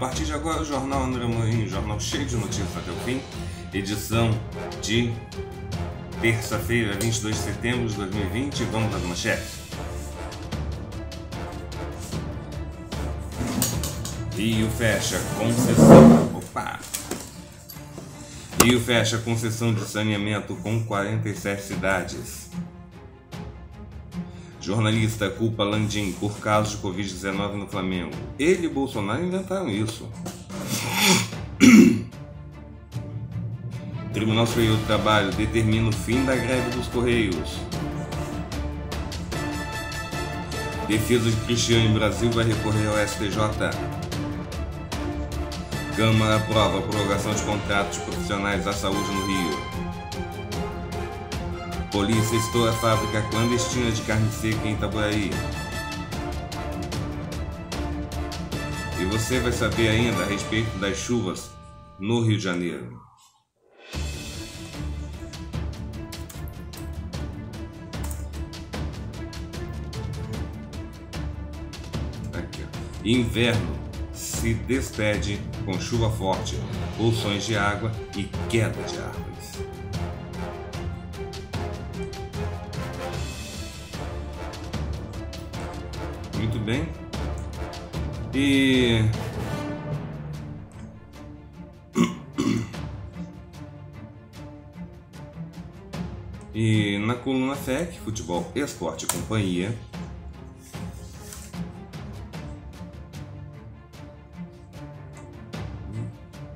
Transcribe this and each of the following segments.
partir de agora, o Jornal André Mourinho, jornal cheio de notícias até o fim, edição de terça-feira, 22 de setembro de 2020. Vamos às manchetes. Rio fecha concessão. Opa! Rio fecha concessão de saneamento com 47 cidades. Jornalista culpa Landim por casos de Covid-19 no Flamengo. Ele e Bolsonaro inventaram isso. Tribunal Superior do Trabalho determina o fim da greve dos Correios. Defesa de Cristiano em Brasil vai recorrer ao STJ. Câmara aprova a prorrogação de contratos profissionais da saúde no Rio. Polícia estoura a fábrica clandestina de carne seca em Itaboraí. E você vai saber ainda a respeito das chuvas no Rio de Janeiro. Aqui, Inverno se despede com chuva forte, bolsões de água e queda de árvores. bem. E. E na coluna FEC, Futebol, Esporte e Companhia,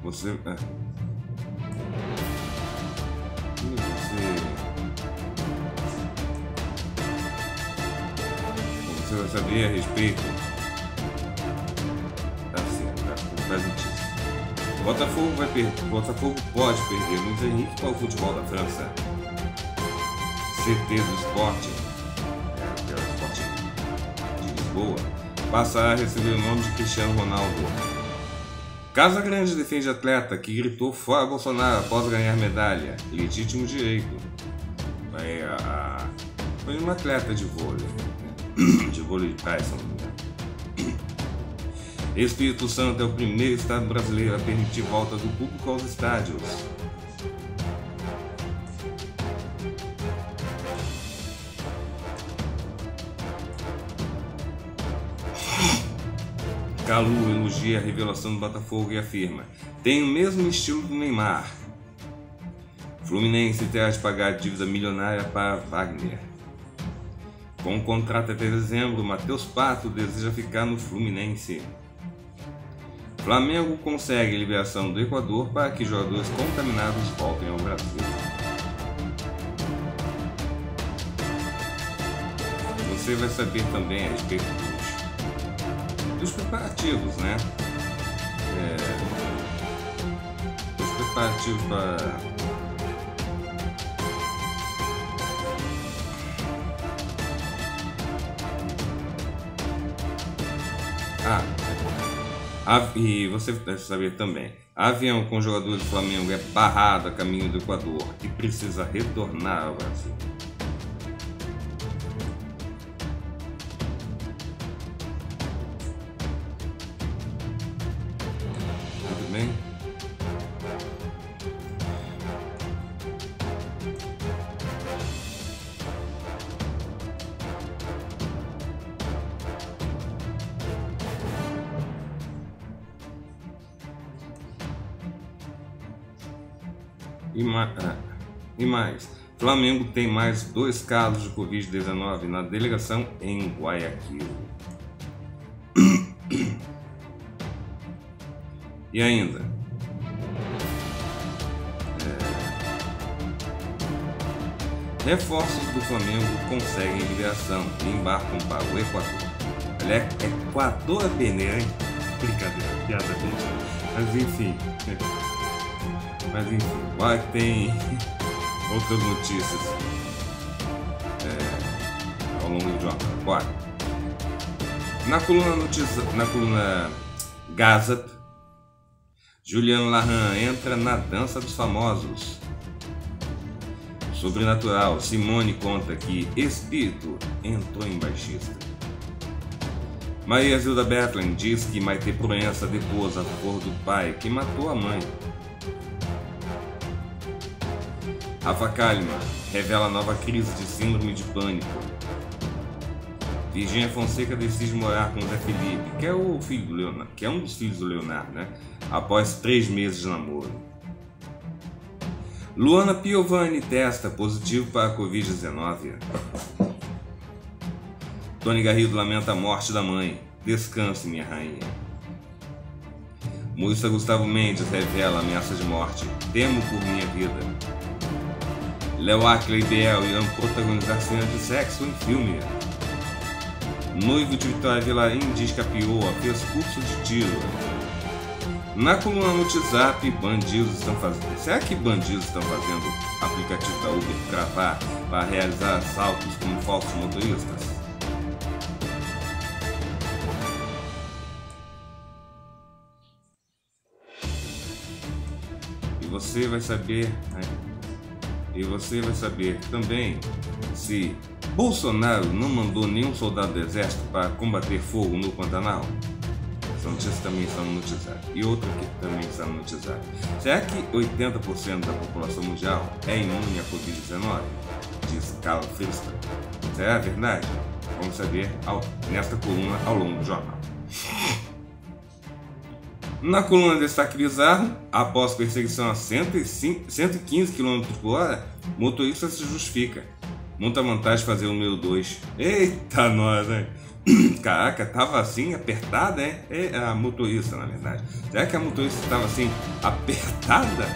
você. É. saber a respeito. Tá certo, assim, tá, tá certo, Botafogo, vai perder, Botafogo pode perder Luiz Henrique para o futebol da França. CT do esporte, é, é, o esporte de Lisboa, passa a receber o nome de Cristiano Ronaldo. Casa Grande defende atleta que gritou fora Bolsonaro após ganhar medalha. Legítimo direito. a... Foi uma atleta de vôlei de Bolitais, São Miguel. Espírito Santo é o primeiro estado brasileiro a permitir volta do público aos estádios. Calu elogia a revelação do Botafogo e afirma: tem o mesmo estilo do Neymar. Fluminense terá de pagar dívida milionária para Wagner. Com o contrato até dezembro, Matheus Pato deseja ficar no Fluminense. Flamengo consegue liberação do Equador para que jogadores contaminados voltem ao Brasil. Você vai saber também a respeito dos, dos preparativos, né? É, os preparativos para Ah, é e você deve saber também. Avião com jogador do Flamengo é barrado a caminho do Equador e precisa retornar ao Brasil. mais. Flamengo tem mais dois casos de Covid-19 na delegação em Guayaquil. E ainda. É. reforços do Flamengo conseguem liberação e embarcam para o Equador. Ele é Equador é peneira, hein? Brincadeira, piada Mas enfim. Mas enfim, vai que tem outras notícias é, ao longo de uma Bora. Na coluna, notícia, na coluna Gazap, Juliano Larran entra na dança dos famosos. Sobrenatural, Simone conta que espírito entrou em baixista. Maria Zilda Bethlen diz que Maite Proença depôs a favor do pai que matou a mãe Ava Kalimann revela nova crise de síndrome de pânico. Virginia Fonseca decide morar com Zé Felipe, que é o filho do Leonardo, que é um dos filhos do Leonardo, né? Após três meses de namoro. Luana Piovani testa positivo para a Covid-19. Tony Garrido lamenta a morte da mãe. Descanse, minha rainha. Moissa Gustavo Mendes revela ameaça de morte. Temo por minha vida. Léo Ackley e Biel irão protagonizar cenas de sexo em filme. Noivo de Vitória Vilarim diz que a pioa fez curso de tiro. Na coluna no WhatsApp, bandidos estão fazendo. Será que bandidos estão fazendo aplicativo da Uber gravar para realizar assaltos como falsos motoristas? E você vai saber. Né? E você vai saber também se Bolsonaro não mandou nenhum soldado do exército para combater fogo no Pantanal. Essa notícia também está no noticiário. E outra que também está no noticiário. Será que 80% da população mundial é imune à Covid-19? Diz Carlos Frister. Será verdade? Vamos saber ao, nesta coluna ao longo do jornal. Na coluna destaque bizarro, após perseguição a 105, 115 km por hora, motorista se justifica. Muita vantagem fazer o meu 2. Eita nós, hein? Caraca, tava assim apertada, é? é? A motorista, na verdade. Será que a motorista estava assim apertada?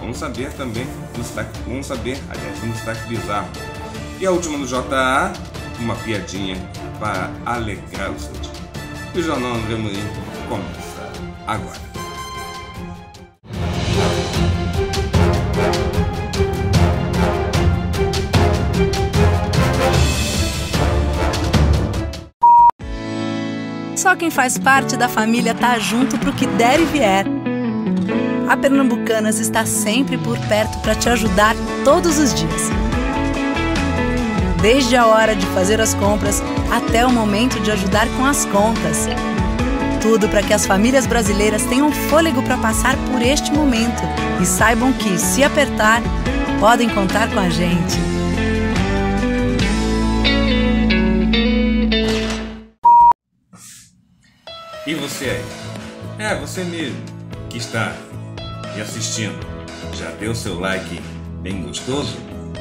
Vamos saber também no destaque. Vamos saber, aliás, no destaque bizarro. E a última do JA, uma piadinha para alegrar o seu dia. E o jornal André Mourinho começa agora. Só quem faz parte da família tá junto pro que der e vier. A Pernambucanas está sempre por perto para te ajudar todos os dias. Desde a hora de fazer as compras até o momento de ajudar com as contas tudo para que as famílias brasileiras tenham fôlego para passar por este momento e saibam que, se apertar, podem contar com a gente. E você aí? É, você mesmo que está me assistindo. Já deu seu like bem gostoso?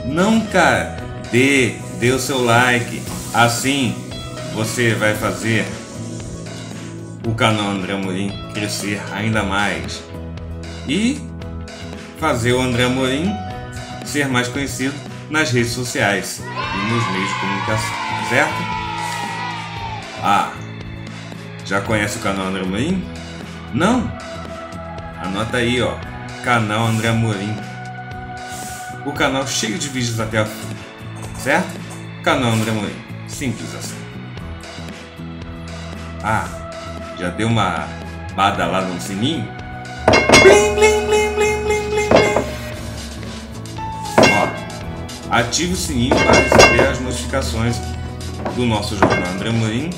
Não, cara! Dê, dê o seu like. Assim você vai fazer o canal André Amorim crescer ainda mais e fazer o André Amorim ser mais conhecido nas redes sociais e nos meios de comunicação, certo? Ah, já conhece o canal André Amorim? Não? Anota aí, ó, canal André Amorim. O canal cheio de vídeos até a fim, certo? Canal André Amorim, simples assim. Ah, já deu uma badalada no sininho. Blim, blim, blim, blim, blim, blim, blim. Ó, ative o sininho para receber as notificações do nosso jornal André Morim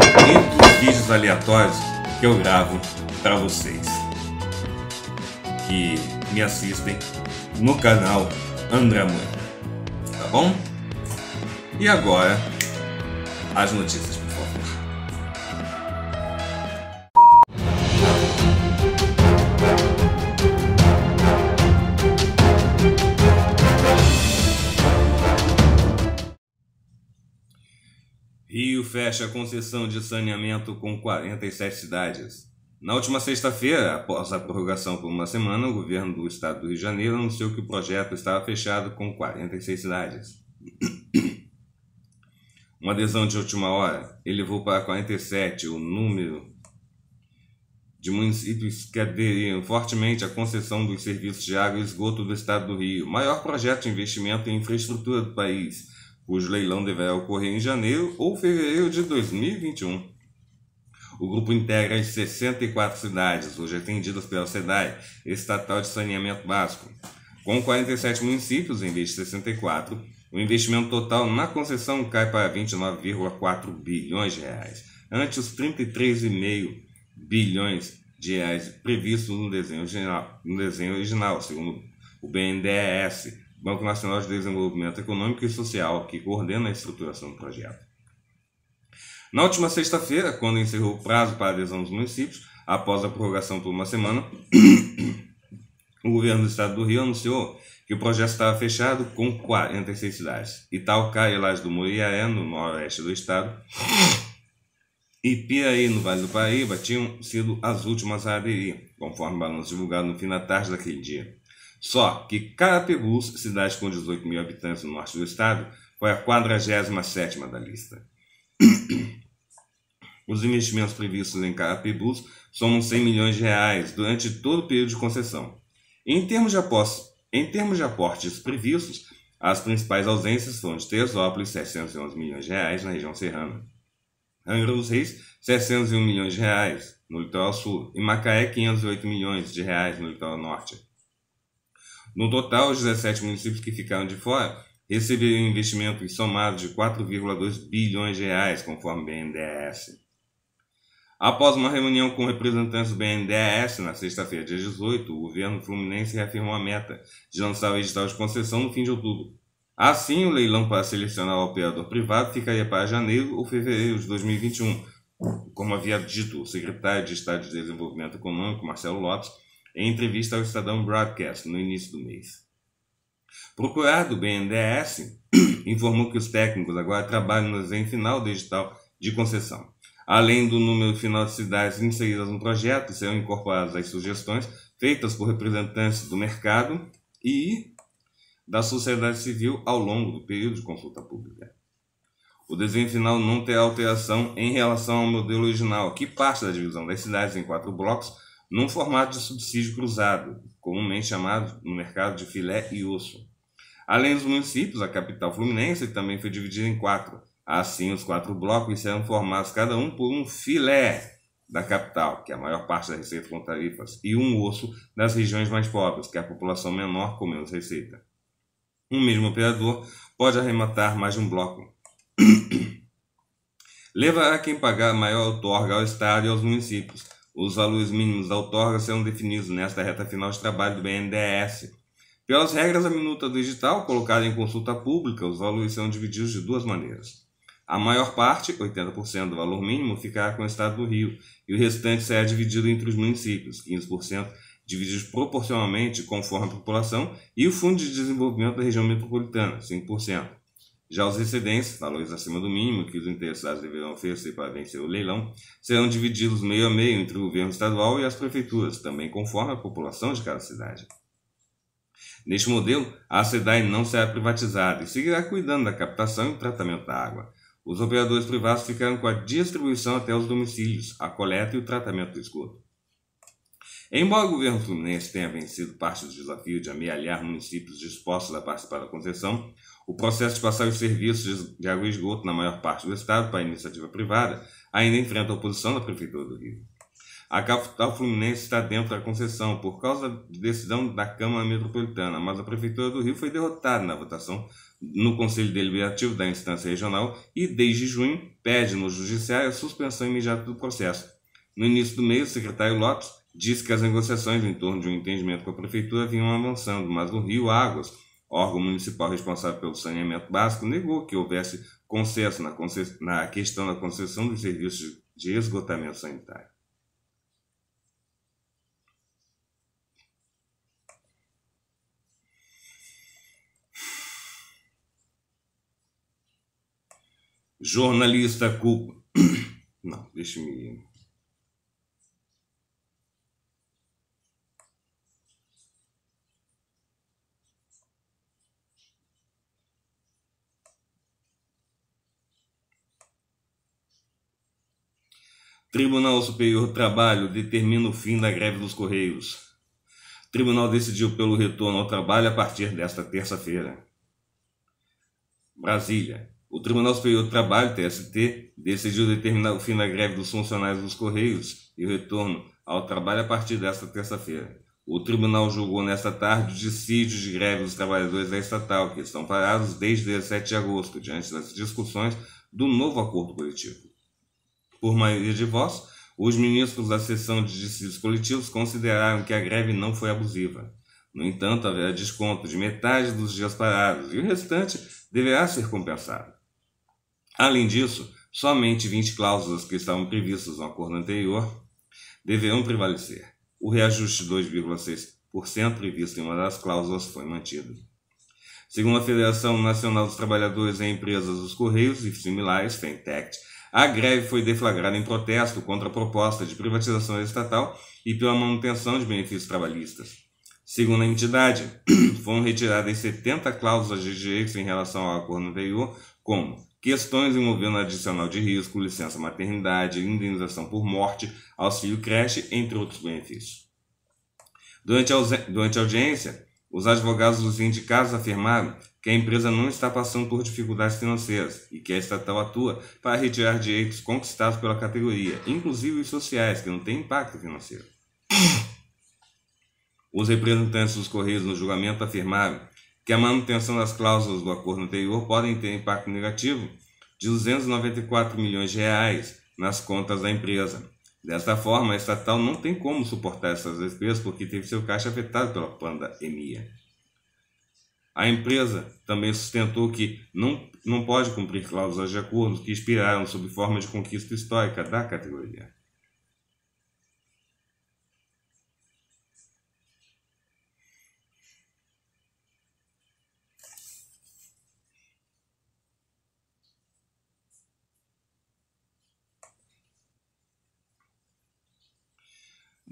e dos vídeos aleatórios que eu gravo para vocês que me assistem no canal André Morim. Tá bom? E agora, as notícias fecha a concessão de saneamento com 47 cidades. Na última sexta-feira, após a prorrogação por uma semana, o governo do estado do Rio de Janeiro anunciou que o projeto estava fechado com 46 cidades. Uma adesão de última hora elevou para 47 o número de municípios que aderiram fortemente à concessão dos serviços de água e esgoto do estado do Rio, maior projeto de investimento em infraestrutura do país cujo leilão deverá ocorrer em janeiro ou fevereiro de 2021. O grupo integra as 64 cidades, hoje atendidas pela SEDAI, Estatal de Saneamento Básico. Com 47 municípios, em vez de 64, o investimento total na concessão cai para 29,4 bilhões de reais, ante os 33,5 bilhões de reais previstos no desenho original, no desenho original segundo o BNDES, Banco Nacional de Desenvolvimento Econômico e Social, que coordena a estruturação do projeto. Na última sexta-feira, quando encerrou o prazo para adesão dos municípios, após a prorrogação por uma semana, o governo do estado do Rio anunciou que o projeto estava fechado com 46 cidades. Itaucá e Laje do Muriaé, no noroeste do estado, e Piraí, no Vale do Paraíba, tinham sido as últimas a aderir, conforme o balanço divulgado no fim da tarde daquele dia. Só que Carapebus, cidade com 18 mil habitantes no norte do estado, foi a 47 da lista. Os investimentos previstos em Carapebus somam 100 milhões de reais durante todo o período de concessão. Em termos de, apos... em termos de aportes previstos, as principais ausências foram de Teresópolis, 711 milhões de reais na região serrana. Angra dos Reis, 701 milhões de reais no litoral sul e Macaé, 508 milhões de reais no litoral norte. No total, os 17 municípios que ficaram de fora receberiam investimentos somados de 4,2 bilhões de reais, conforme o BNDES. Após uma reunião com representantes do BNDES na sexta-feira, dia 18, o governo fluminense reafirmou a meta de lançar o edital de concessão no fim de outubro. Assim, o leilão para selecionar o operador privado ficaria para janeiro ou fevereiro de 2021, como havia dito o secretário de Estado de Desenvolvimento Econômico, Marcelo Lopes, em entrevista ao Estadão Broadcast no início do mês. Procurador do BNDES informou que os técnicos agora trabalham no desenho final digital de concessão. Além do número final de cidades inseridas no projeto, serão incorporadas as sugestões feitas por representantes do mercado e da sociedade civil ao longo do período de consulta pública. O desenho final não terá alteração em relação ao modelo original, que parte da divisão das cidades em quatro blocos num formato de subsídio cruzado, comumente chamado no mercado de filé e osso. Além dos municípios, a capital fluminense também foi dividida em quatro. Assim, os quatro blocos serão formados cada um por um filé da capital, que é a maior parte da receita com tarifas, e um osso das regiões mais pobres, que é a população menor com menos receita. Um mesmo operador pode arrematar mais de um bloco. Levará quem pagar maior outorga ao Estado e aos municípios os valores mínimos da outorga serão é definidos nesta reta final de trabalho do BNDES. Pelas regras da minuta digital colocada em consulta pública, os valores serão divididos de duas maneiras. A maior parte, 80% do valor mínimo, ficará com o Estado do Rio e o restante será dividido entre os municípios, 15% divididos proporcionalmente conforme a população e o Fundo de Desenvolvimento da Região Metropolitana, 5%. Já os excedentes, valores acima do mínimo que os interessados deverão oferecer para vencer o leilão, serão divididos meio a meio entre o governo estadual e as prefeituras, também conforme a população de cada cidade. Neste modelo, a SEDAI não será privatizada e seguirá cuidando da captação e tratamento da água. Os operadores privados ficarão com a distribuição até os domicílios, a coleta e o tratamento do esgoto. Embora o governo fluminense tenha vencido parte do desafio de amealhar municípios dispostos a participar da concessão, o processo de passar os serviços de água e esgoto na maior parte do estado para a iniciativa privada ainda enfrenta a oposição da Prefeitura do Rio. A capital fluminense está dentro da concessão por causa de decisão da Câmara Metropolitana, mas a Prefeitura do Rio foi derrotada na votação no Conselho Deliberativo da instância regional e, desde junho, pede no Judiciário a suspensão imediata do processo. No início do mês, o secretário Lopes disse que as negociações em torno de um entendimento com a Prefeitura vinham avançando, mas no Rio Águas órgão municipal responsável pelo saneamento básico, negou que houvesse consenso na, na questão da concessão dos serviços de esgotamento sanitário. Jornalista culpa. Não, deixa me Tribunal Superior do Trabalho determina o fim da greve dos Correios. O tribunal decidiu pelo retorno ao trabalho a partir desta terça-feira. Brasília. O Tribunal Superior do Trabalho, TST, decidiu determinar o fim da greve dos funcionários dos Correios e o retorno ao trabalho a partir desta terça-feira. O tribunal julgou nesta tarde o dissídio de greve dos trabalhadores da estatal, que estão parados desde 17 de agosto, diante das discussões do novo acordo coletivo. Por maioria de votos, os ministros da sessão de decisões coletivos consideraram que a greve não foi abusiva. No entanto, haverá desconto de metade dos dias parados e o restante deverá ser compensado. Além disso, somente 20 cláusulas que estavam previstas no acordo anterior deverão prevalecer. O reajuste de 2,6% previsto em uma das cláusulas foi mantido. Segundo a Federação Nacional dos Trabalhadores em Empresas dos Correios e similares, FENTECT, a greve foi deflagrada em protesto contra a proposta de privatização estatal e pela manutenção de benefícios trabalhistas. Segundo a entidade, foram retiradas 70 cláusulas de direitos em relação ao acordo anterior, como questões envolvendo adicional de risco, licença maternidade, indenização por morte, auxílio creche, entre outros benefícios. Durante a, durante a audiência, os advogados dos sindicatos afirmaram que a empresa não está passando por dificuldades financeiras e que a estatal atua para retirar direitos conquistados pela categoria, inclusive os sociais, que não têm impacto financeiro. Os representantes dos Correios no julgamento afirmaram que a manutenção das cláusulas do acordo anterior podem ter impacto negativo de 294 milhões de reais nas contas da empresa, Dessa forma, a estatal não tem como suportar essas despesas porque teve seu caixa afetado pela pandemia. A empresa também sustentou que não, não pode cumprir cláusulas de acordo que expiraram sob forma de conquista histórica da categoria.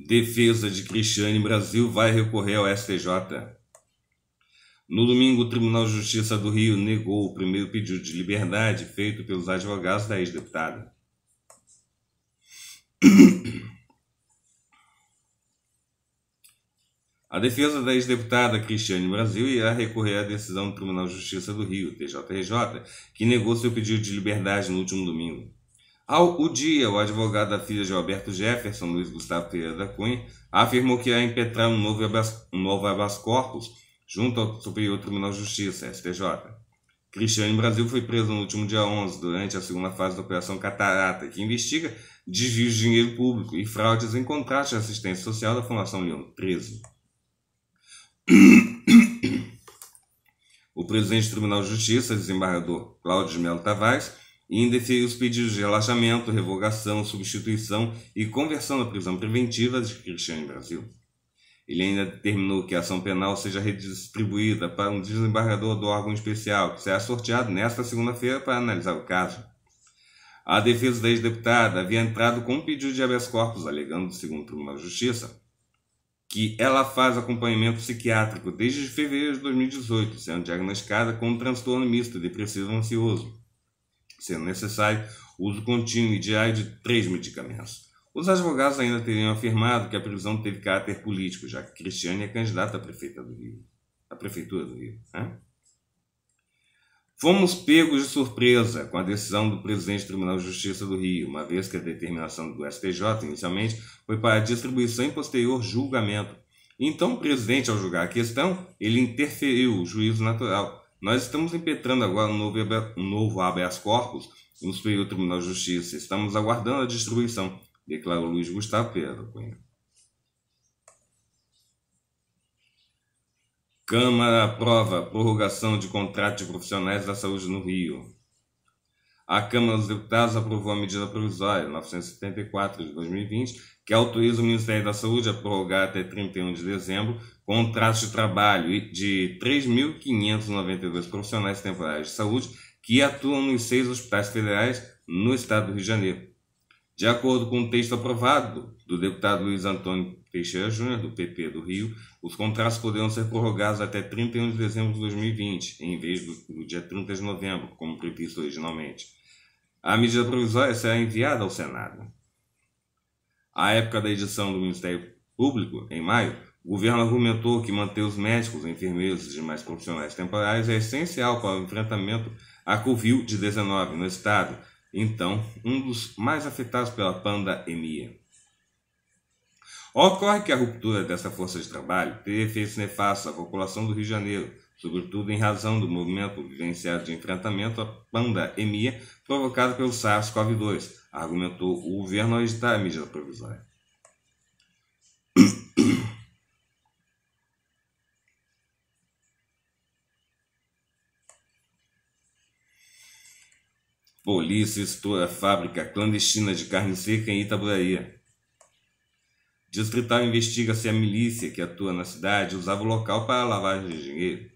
Defesa de Cristiane Brasil vai recorrer ao STJ. No domingo, o Tribunal de Justiça do Rio negou o primeiro pedido de liberdade feito pelos advogados da ex-deputada. A defesa da ex-deputada Cristiane Brasil irá recorrer à decisão do Tribunal de Justiça do Rio, TJRJ, que negou seu pedido de liberdade no último domingo. Ao o dia, o advogado da filha de Alberto Jefferson, Luiz Gustavo Pereira da Cunha, afirmou que irá impetrar um novo habeas, um novo habeas corpus junto ao Superior Tribunal de Justiça, STJ. Cristiano Brasil foi preso no último dia 11, durante a segunda fase da Operação Catarata, que investiga desvios de dinheiro público e fraudes em contratos de assistência social da Fundação Leão. Preso. O presidente do Tribunal de Justiça, desembargador Cláudio de Melo Tavares, Índice os pedidos de relaxamento, revogação, substituição e conversão da prisão preventiva de Cristiane Brasil. Ele ainda determinou que a ação penal seja redistribuída para um desembargador do órgão especial, que será sorteado nesta segunda-feira para analisar o caso. A defesa da ex-deputada havia entrado com um pedido de habeas corpus, alegando, segundo o Tribunal de Justiça, que ela faz acompanhamento psiquiátrico desde fevereiro de 2018, sendo diagnosticada com um transtorno misto depressivo ansioso sendo necessário o uso contínuo e diário de três medicamentos. Os advogados ainda teriam afirmado que a prisão teve caráter político, já que Cristiane é candidata à prefeita do Rio, a prefeitura do Rio. Né? Fomos pegos de surpresa com a decisão do presidente do Tribunal de Justiça do Rio, uma vez que a determinação do STJ inicialmente foi para a distribuição e posterior julgamento. Então, o presidente, ao julgar a questão, ele interferiu o juízo natural, nós estamos impetrando agora um novo, um novo habeas corpus no Superior Tribunal de Justiça. Estamos aguardando a distribuição, declarou Luiz Gustavo Pedro. Cunha. Câmara aprova prorrogação de contrato de profissionais da saúde no Rio. A Câmara dos Deputados aprovou a medida provisória 974 de 2020 que autoriza o Ministério da Saúde a prorrogar até 31 de dezembro contratos de trabalho de 3.592 profissionais temporários de saúde que atuam nos seis hospitais federais no estado do Rio de Janeiro. De acordo com o texto aprovado do deputado Luiz Antônio Teixeira Júnior, do PP do Rio, os contratos poderão ser prorrogados até 31 de dezembro de 2020, em vez do, do dia 30 de novembro, como previsto originalmente. A medida provisória será enviada ao Senado. À época da edição do Ministério Público, em maio, o governo argumentou que manter os médicos, enfermeiros e demais profissionais temporários é essencial para o enfrentamento à Covid-19 no estado, então um dos mais afetados pela pandemia. Ocorre que a ruptura dessa força de trabalho teria efeitos nefastos à população do Rio de Janeiro, sobretudo em razão do movimento vivenciado de enfrentamento à pandemia provocada pelo SARS-CoV-2, argumentou o governo ao editar a medida provisória. Polícia estoura fábrica clandestina de carne seca em Itaboraí. Distrital investiga se a milícia que atua na cidade usava o local para lavagem de dinheiro.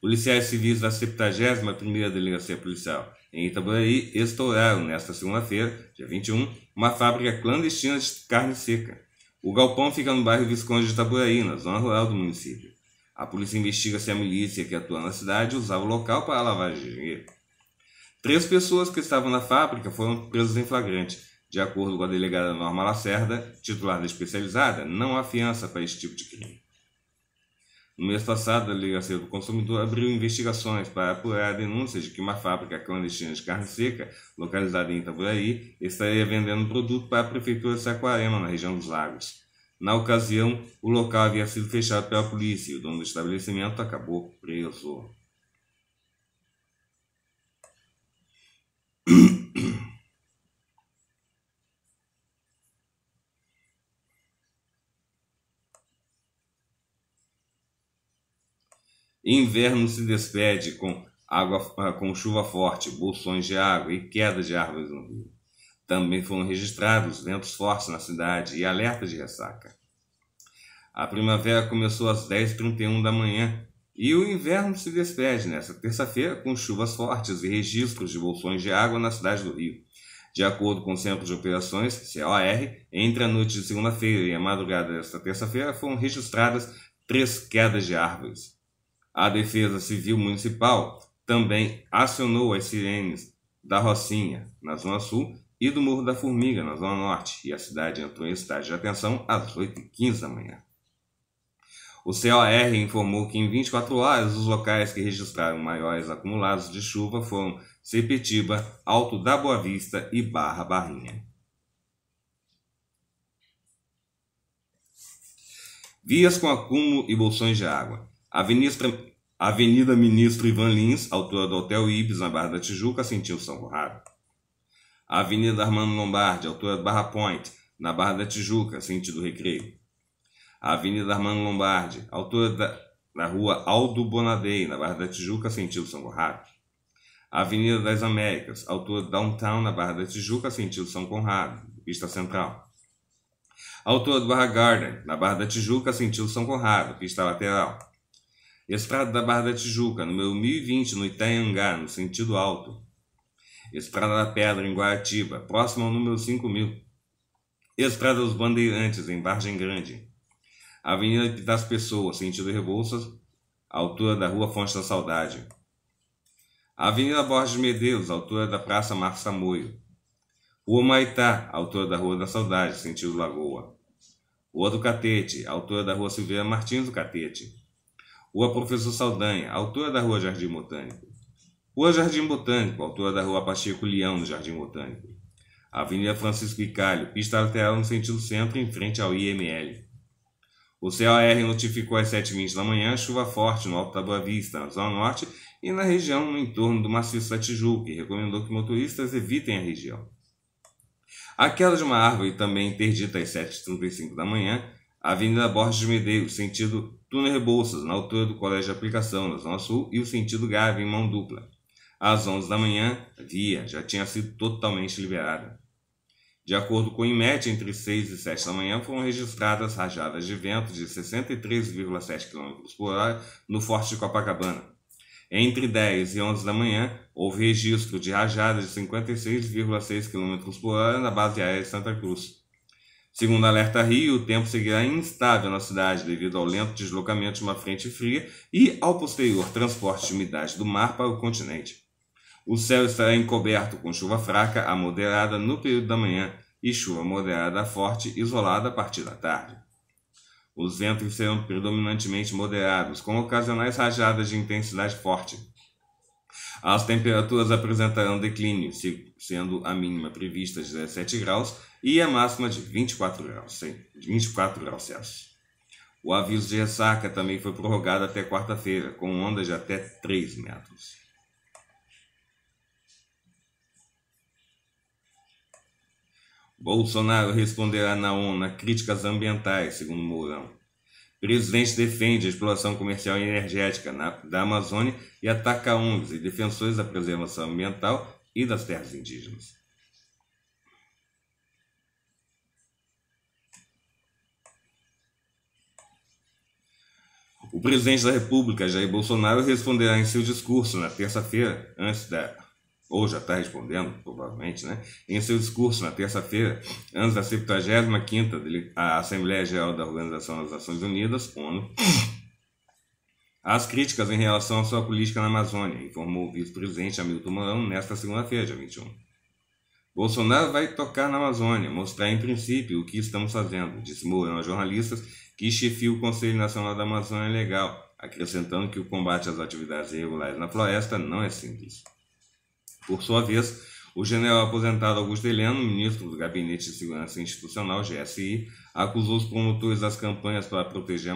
Policiais civis da 71ª Delegacia Policial em Itaboraí estouraram nesta segunda-feira, dia 21, uma fábrica clandestina de carne seca. O galpão fica no bairro Visconde de Itaboraí, na zona rural do município. A polícia investiga se a milícia que atua na cidade usava o local para lavagem de dinheiro. Três pessoas que estavam na fábrica foram presas em flagrante. De acordo com a delegada Norma Lacerda, titular da especializada, não há fiança para esse tipo de crime. No mês passado, a Delegacia do Consumidor abriu investigações para apurar denúncias de que uma fábrica clandestina de carne seca, localizada em Itaboraí, estaria vendendo produto para a Prefeitura de Saquarema, na região dos Lagos. Na ocasião, o local havia sido fechado pela polícia e o dono do estabelecimento acabou preso. Inverno se despede com água ah, com chuva forte, bolsões de água e queda de árvores no rio. Também foram registrados ventos fortes na cidade e alertas de ressaca. A primavera começou às 10h31 da manhã e o inverno se despede nesta terça-feira com chuvas fortes e registros de bolsões de água na cidade do Rio. De acordo com o Centro de Operações, COR, entre a noite de segunda-feira e a madrugada desta terça-feira foram registradas três quedas de árvores. A Defesa Civil Municipal também acionou as sirenes da Rocinha, na Zona Sul, e do Morro da Formiga, na Zona Norte, e a cidade entrou em estado de atenção às 8h15 da manhã. O COR informou que em 24 horas os locais que registraram maiores acumulados de chuva foram Sepetiba, Alto da Boa Vista e Barra Barrinha. Vias com acúmulo e bolsões de água. A ministra, Avenida Ministro Ivan Lins, altura do Hotel Ibis, na Barra da Tijuca, sentido São Conrado. Avenida Armando Lombardi, altura do Barra Point, na Barra da Tijuca, sentido Recreio. Avenida Armando Lombardi, altura da, da Rua Aldo Bonadei, na Barra da Tijuca, sentido São Conrado. Avenida das Américas, altura Downtown, na Barra da Tijuca, sentido São Conrado, pista central. Altura do Barra Garden, na Barra da Tijuca, sentido São Conrado, pista lateral. Estrada da Barra da Tijuca, número 1020, no Itaiangá, no sentido alto. Estrada da Pedra, em Guaratiba, próximo ao número 5000. Estrada dos Bandeirantes, em Vargem Grande. Avenida das Pessoas, sentido Rebouças, altura da Rua Fonte da Saudade. Avenida Borges Medeiros, altura da Praça Marcos Samoio. Rua Maitá, altura da Rua da Saudade, sentido Lagoa. Rua do Catete, altura da Rua Silveira Martins do Catete. Rua Professor Saldanha, altura da Rua Jardim Botânico. Rua Jardim Botânico, altura da Rua Pacheco Leão, no Jardim Botânico. Avenida Francisco Icalho, pista lateral no sentido centro, em frente ao IML. O CAR notificou às 7h20 da manhã chuva forte no Alto da Boa Vista, na Zona Norte e na região no entorno do Maciço da Tijuca e recomendou que motoristas evitem a região. A queda de uma árvore, também interdita às 7h35 da manhã, Avenida Borges de Medeiros, sentido Túnel Rebouças, na altura do Colégio de Aplicação, na Zona Sul, e o sentido Gávea, em mão dupla. Às 11 da manhã, a via já tinha sido totalmente liberada. De acordo com o IMET, entre 6 e 7 da manhã foram registradas rajadas de vento de 63,7 km por hora no Forte de Copacabana. Entre 10 e 11 da manhã, houve registro de rajadas de 56,6 km por hora na base aérea de Santa Cruz. Segundo o Alerta Rio, o tempo seguirá instável na cidade devido ao lento deslocamento de uma frente fria e ao posterior transporte de umidade do mar para o continente. O céu estará encoberto com chuva fraca a moderada no período da manhã e chuva moderada a forte isolada a partir da tarde. Os ventos serão predominantemente moderados, com ocasionais rajadas de intensidade forte. As temperaturas apresentarão declínio, sendo a mínima prevista de 17 graus e a máxima de 24 graus, 24 graus Celsius. O aviso de ressaca também foi prorrogado até quarta-feira, com ondas de até 3 metros. Bolsonaro responderá na ONU a críticas ambientais, segundo Mourão. Presidente defende a exploração comercial e energética na, da Amazônia e ataca ONGs e defensores da preservação ambiental e das terras indígenas. O presidente da República, Jair Bolsonaro, responderá em seu discurso na terça-feira, antes da. Ou já está respondendo, provavelmente, né? Em seu discurso na terça-feira, antes da 75 Assembleia Geral da Organização das Nações Unidas, ONU, as críticas em relação à sua política na Amazônia, informou o vice-presidente Hamilton Mourão nesta segunda-feira, dia 21. Bolsonaro vai tocar na Amazônia, mostrar em princípio o que estamos fazendo, disse Mourão a jornalistas que chefia o Conselho Nacional da Amazônia é Legal, acrescentando que o combate às atividades irregulares na floresta não é simples. Por sua vez, o general aposentado Augusto Heleno, ministro do Gabinete de Segurança Institucional, GSI, acusou os promotores das campanhas para proteger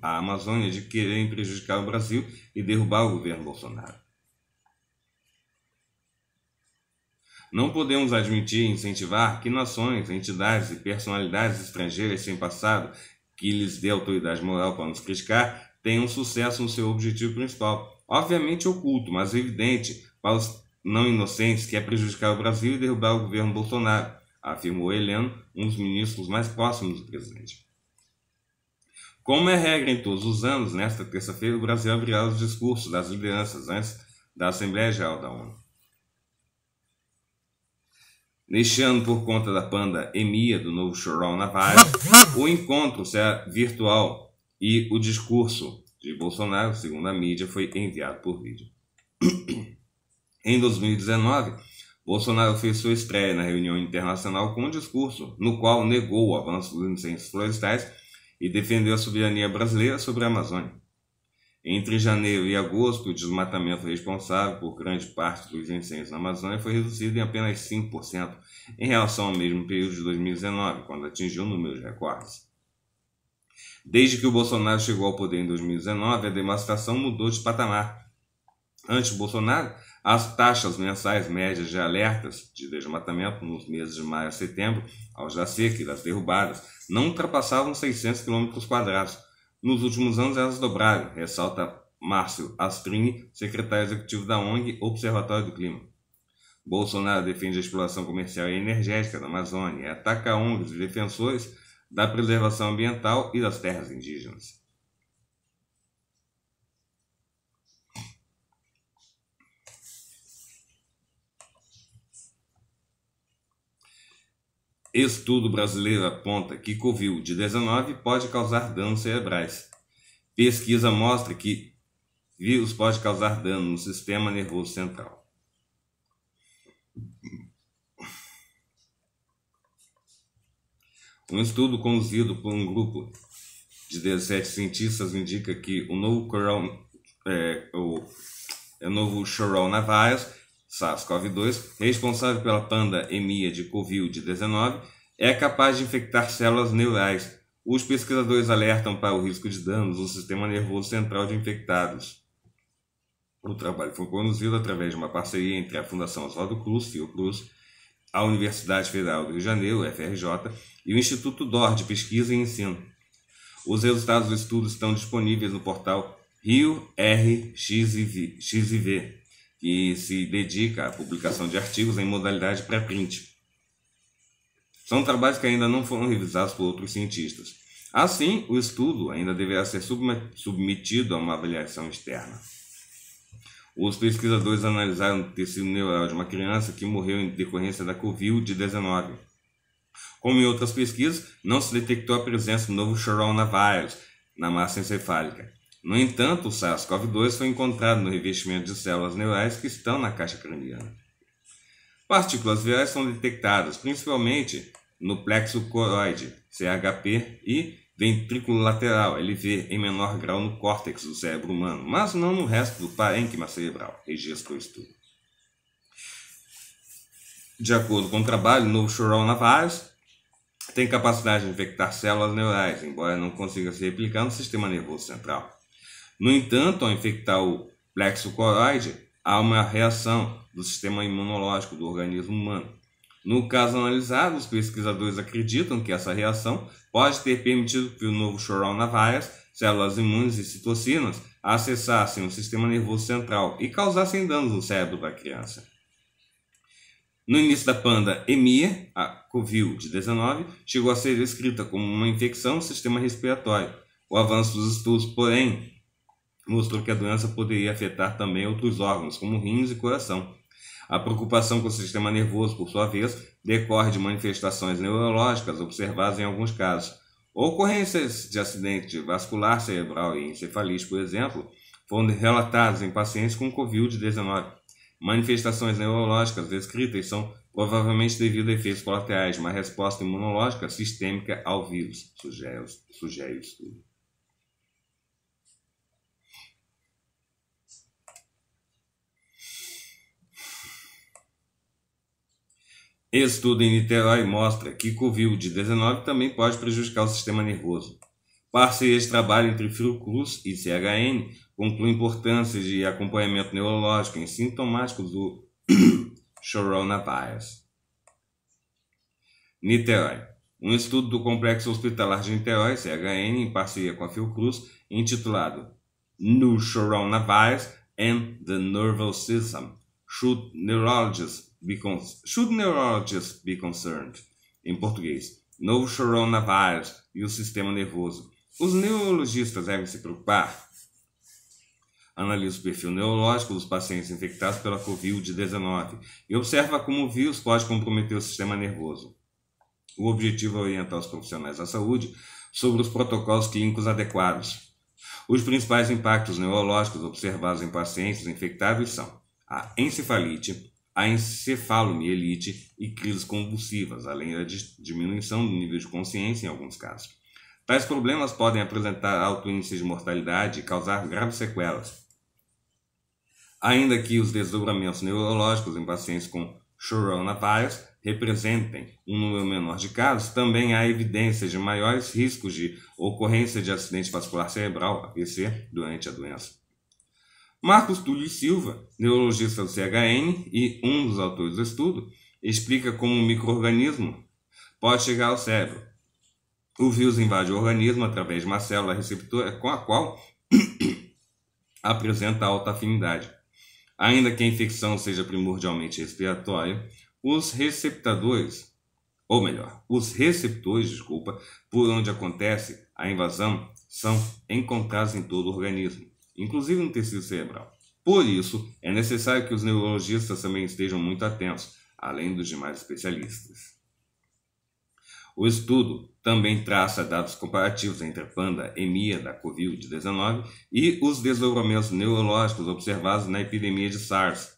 a Amazônia de quererem prejudicar o Brasil e derrubar o governo Bolsonaro. Não podemos admitir e incentivar que nações, entidades e personalidades estrangeiras sem passado que lhes dê autoridade moral para nos criticar, um sucesso no seu objetivo principal, obviamente oculto, mas evidente para os não inocentes, que é prejudicar o Brasil e derrubar o governo Bolsonaro, afirmou Heleno, um dos ministros mais próximos do presidente. Como é regra em todos os anos, nesta terça-feira o Brasil abrirá os discursos das lideranças antes da Assembleia Geral da ONU. Neste ano, por conta da Panda Emia do novo na naval, o encontro será virtual e o discurso de Bolsonaro, segundo a mídia, foi enviado por vídeo. em 2019, Bolsonaro fez sua estreia na reunião internacional com um discurso no qual negou o avanço dos incêndios florestais e defendeu a soberania brasileira sobre a Amazônia. Entre janeiro e agosto, o desmatamento responsável por grande parte dos incêndios na Amazônia foi reduzido em apenas 5% em relação ao mesmo período de 2019, quando atingiu números recordes. Desde que o Bolsonaro chegou ao poder em 2019, a devastação mudou de patamar. Antes do Bolsonaro, as taxas mensais médias de alertas de desmatamento nos meses de maio a setembro, aos da seca e das derrubadas, não ultrapassavam 600 km quadrados, nos últimos anos, elas dobraram, ressalta Márcio Astrini, secretário executivo da ONG Observatório do Clima. Bolsonaro defende a exploração comercial e energética da Amazônia e ataca ONGs e defensores da preservação ambiental e das terras indígenas. Estudo brasileiro aponta que Covid-19 pode causar danos cerebrais. Pesquisa mostra que vírus pode causar dano no sistema nervoso central. Um estudo conduzido por um grupo de 17 cientistas indica que o novo, coron... é, É o novo coronavírus SARS-CoV-2, responsável pela pandemia de Covid-19, é capaz de infectar células neurais. Os pesquisadores alertam para o risco de danos no sistema nervoso central de infectados. O trabalho foi conduzido através de uma parceria entre a Fundação Oswaldo Cruz, Fiocruz, a Universidade Federal do Rio de Janeiro, FRJ, e o Instituto DOR de Pesquisa e Ensino. Os resultados do estudo estão disponíveis no portal Rio RXIV que se dedica à publicação de artigos em modalidade pré-print. São trabalhos que ainda não foram revisados por outros cientistas. Assim, o estudo ainda deverá ser submetido a uma avaliação externa. Os pesquisadores analisaram o tecido neural de uma criança que morreu em decorrência da Covid-19. Como em outras pesquisas, não se detectou a presença do novo coronavirus na massa encefálica, no entanto, o SARS-CoV-2 foi encontrado no revestimento de células neurais que estão na caixa craniana. Partículas virais são detectadas principalmente no plexo coroide, CHP, e ventrículo lateral, LV, em menor grau no córtex do cérebro humano, mas não no resto do parênquima cerebral, registra o estudo. De acordo com o trabalho, o novo coronavírus tem capacidade de infectar células neurais, embora não consiga se replicar no sistema nervoso central. No entanto, ao infectar o plexocoroide, há uma reação do sistema imunológico do organismo humano. No caso analisado, os pesquisadores acreditam que essa reação pode ter permitido que o novo coronavírus, células imunes e citocinas, acessassem o sistema nervoso central e causassem danos no cérebro da criança. No início da pandemia, a Covid-19 chegou a ser descrita como uma infecção do sistema respiratório. O avanço dos estudos, porém, mostrou que a doença poderia afetar também outros órgãos, como rins e coração. A preocupação com o sistema nervoso, por sua vez, decorre de manifestações neurológicas observadas em alguns casos. Ocorrências de acidente vascular cerebral e encefalite, por exemplo, foram relatadas em pacientes com Covid-19. Manifestações neurológicas descritas são provavelmente devido a efeitos colaterais, uma resposta imunológica sistêmica ao vírus, sugere, sugere o estudo. Estudo em Niterói mostra que Covid-19 também pode prejudicar o sistema nervoso. Parcerias de trabalho entre Fiocruz e CHN concluem importância de acompanhamento neurológico em sintomáticos do coronavirus. Niterói. Um estudo do Complexo Hospitalar de Niterói, CHN, em parceria com a Fiocruz, intitulado New Coronavirus and the Nervous System Should Neurologists be should neurologists be concerned? Em português, novo coronavírus e o sistema nervoso. Os neurologistas devem se preocupar? Analisa o perfil neurológico dos pacientes infectados pela Covid-19 e observa como o vírus pode comprometer o sistema nervoso. O objetivo é orientar os profissionais da saúde sobre os protocolos clínicos adequados. Os principais impactos neurológicos observados em pacientes infectados são a encefalite, a encefalomielite e crises convulsivas, além da diminuição do nível de consciência em alguns casos. Tais problemas podem apresentar alto índice de mortalidade e causar graves sequelas. Ainda que os desdobramentos neurológicos em pacientes com coronavirus representem um número menor de casos, também há evidências de maiores riscos de ocorrência de acidente vascular cerebral, AVC, durante a doença. Marcos Túlio Silva, neurologista do CHN e um dos autores do estudo, explica como um microorganismo pode chegar ao cérebro. O vírus invade o organismo através de uma célula receptora com a qual apresenta alta afinidade. Ainda que a infecção seja primordialmente respiratória, os receptadores, ou melhor, os receptores, desculpa, por onde acontece a invasão, são encontrados em todo o organismo inclusive no tecido cerebral. Por isso, é necessário que os neurologistas também estejam muito atentos, além dos demais especialistas. O estudo também traça dados comparativos entre a pandemia da Covid-19 e os desenvolvimentos neurológicos observados na epidemia de SARS,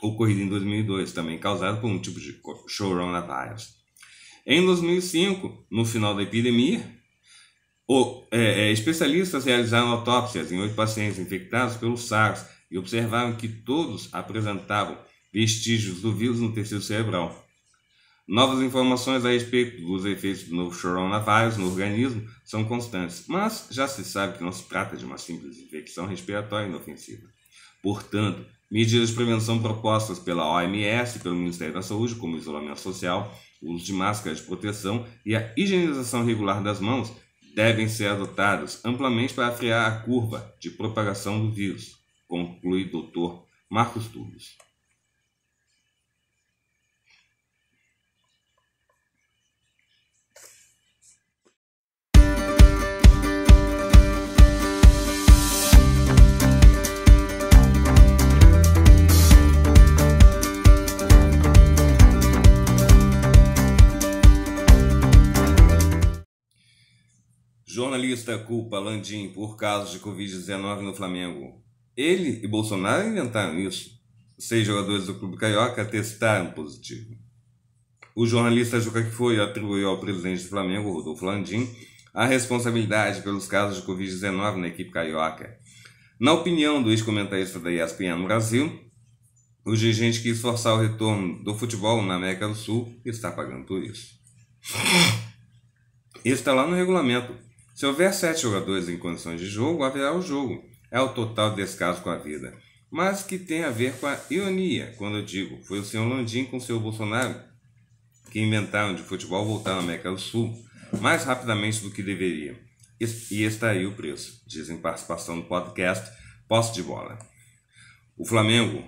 ocorrida em 2002, também causada por um tipo de coronavírus. Em 2005, no final da epidemia, o, é, é, especialistas realizaram autópsias em oito pacientes infectados pelo SARS e observaram que todos apresentavam vestígios do vírus no tecido cerebral. Novas informações a respeito dos efeitos do novo coronavírus no organismo são constantes, mas já se sabe que não se trata de uma simples infecção respiratória inofensiva. Portanto, medidas de prevenção propostas pela OMS e pelo Ministério da Saúde, como isolamento social, uso de máscaras de proteção e a higienização regular das mãos, devem ser adotadas amplamente para frear a curva de propagação do vírus, conclui Dr. Marcos Turbos. Jornalista culpa Landim por casos de Covid-19 no Flamengo. Ele e Bolsonaro inventaram isso. Seis jogadores do Clube Carioca testaram positivo. O jornalista Juca que foi atribuiu ao presidente do Flamengo, Rodolfo Landim, a responsabilidade pelos casos de Covid-19 na equipe carioca. Na opinião do ex-comentarista da ESPN no Brasil, o dirigente quis forçar o retorno do futebol na América do Sul e está pagando por isso. Isso está lá no regulamento. Se houver sete jogadores em condições de jogo, haverá o jogo. É o total descaso com a vida. Mas que tem a ver com a ironia, quando eu digo, foi o senhor Landim com o senhor Bolsonaro que inventaram de futebol voltar na América do Sul mais rapidamente do que deveria. E está aí o preço, dizem participação do podcast Posse de Bola. O Flamengo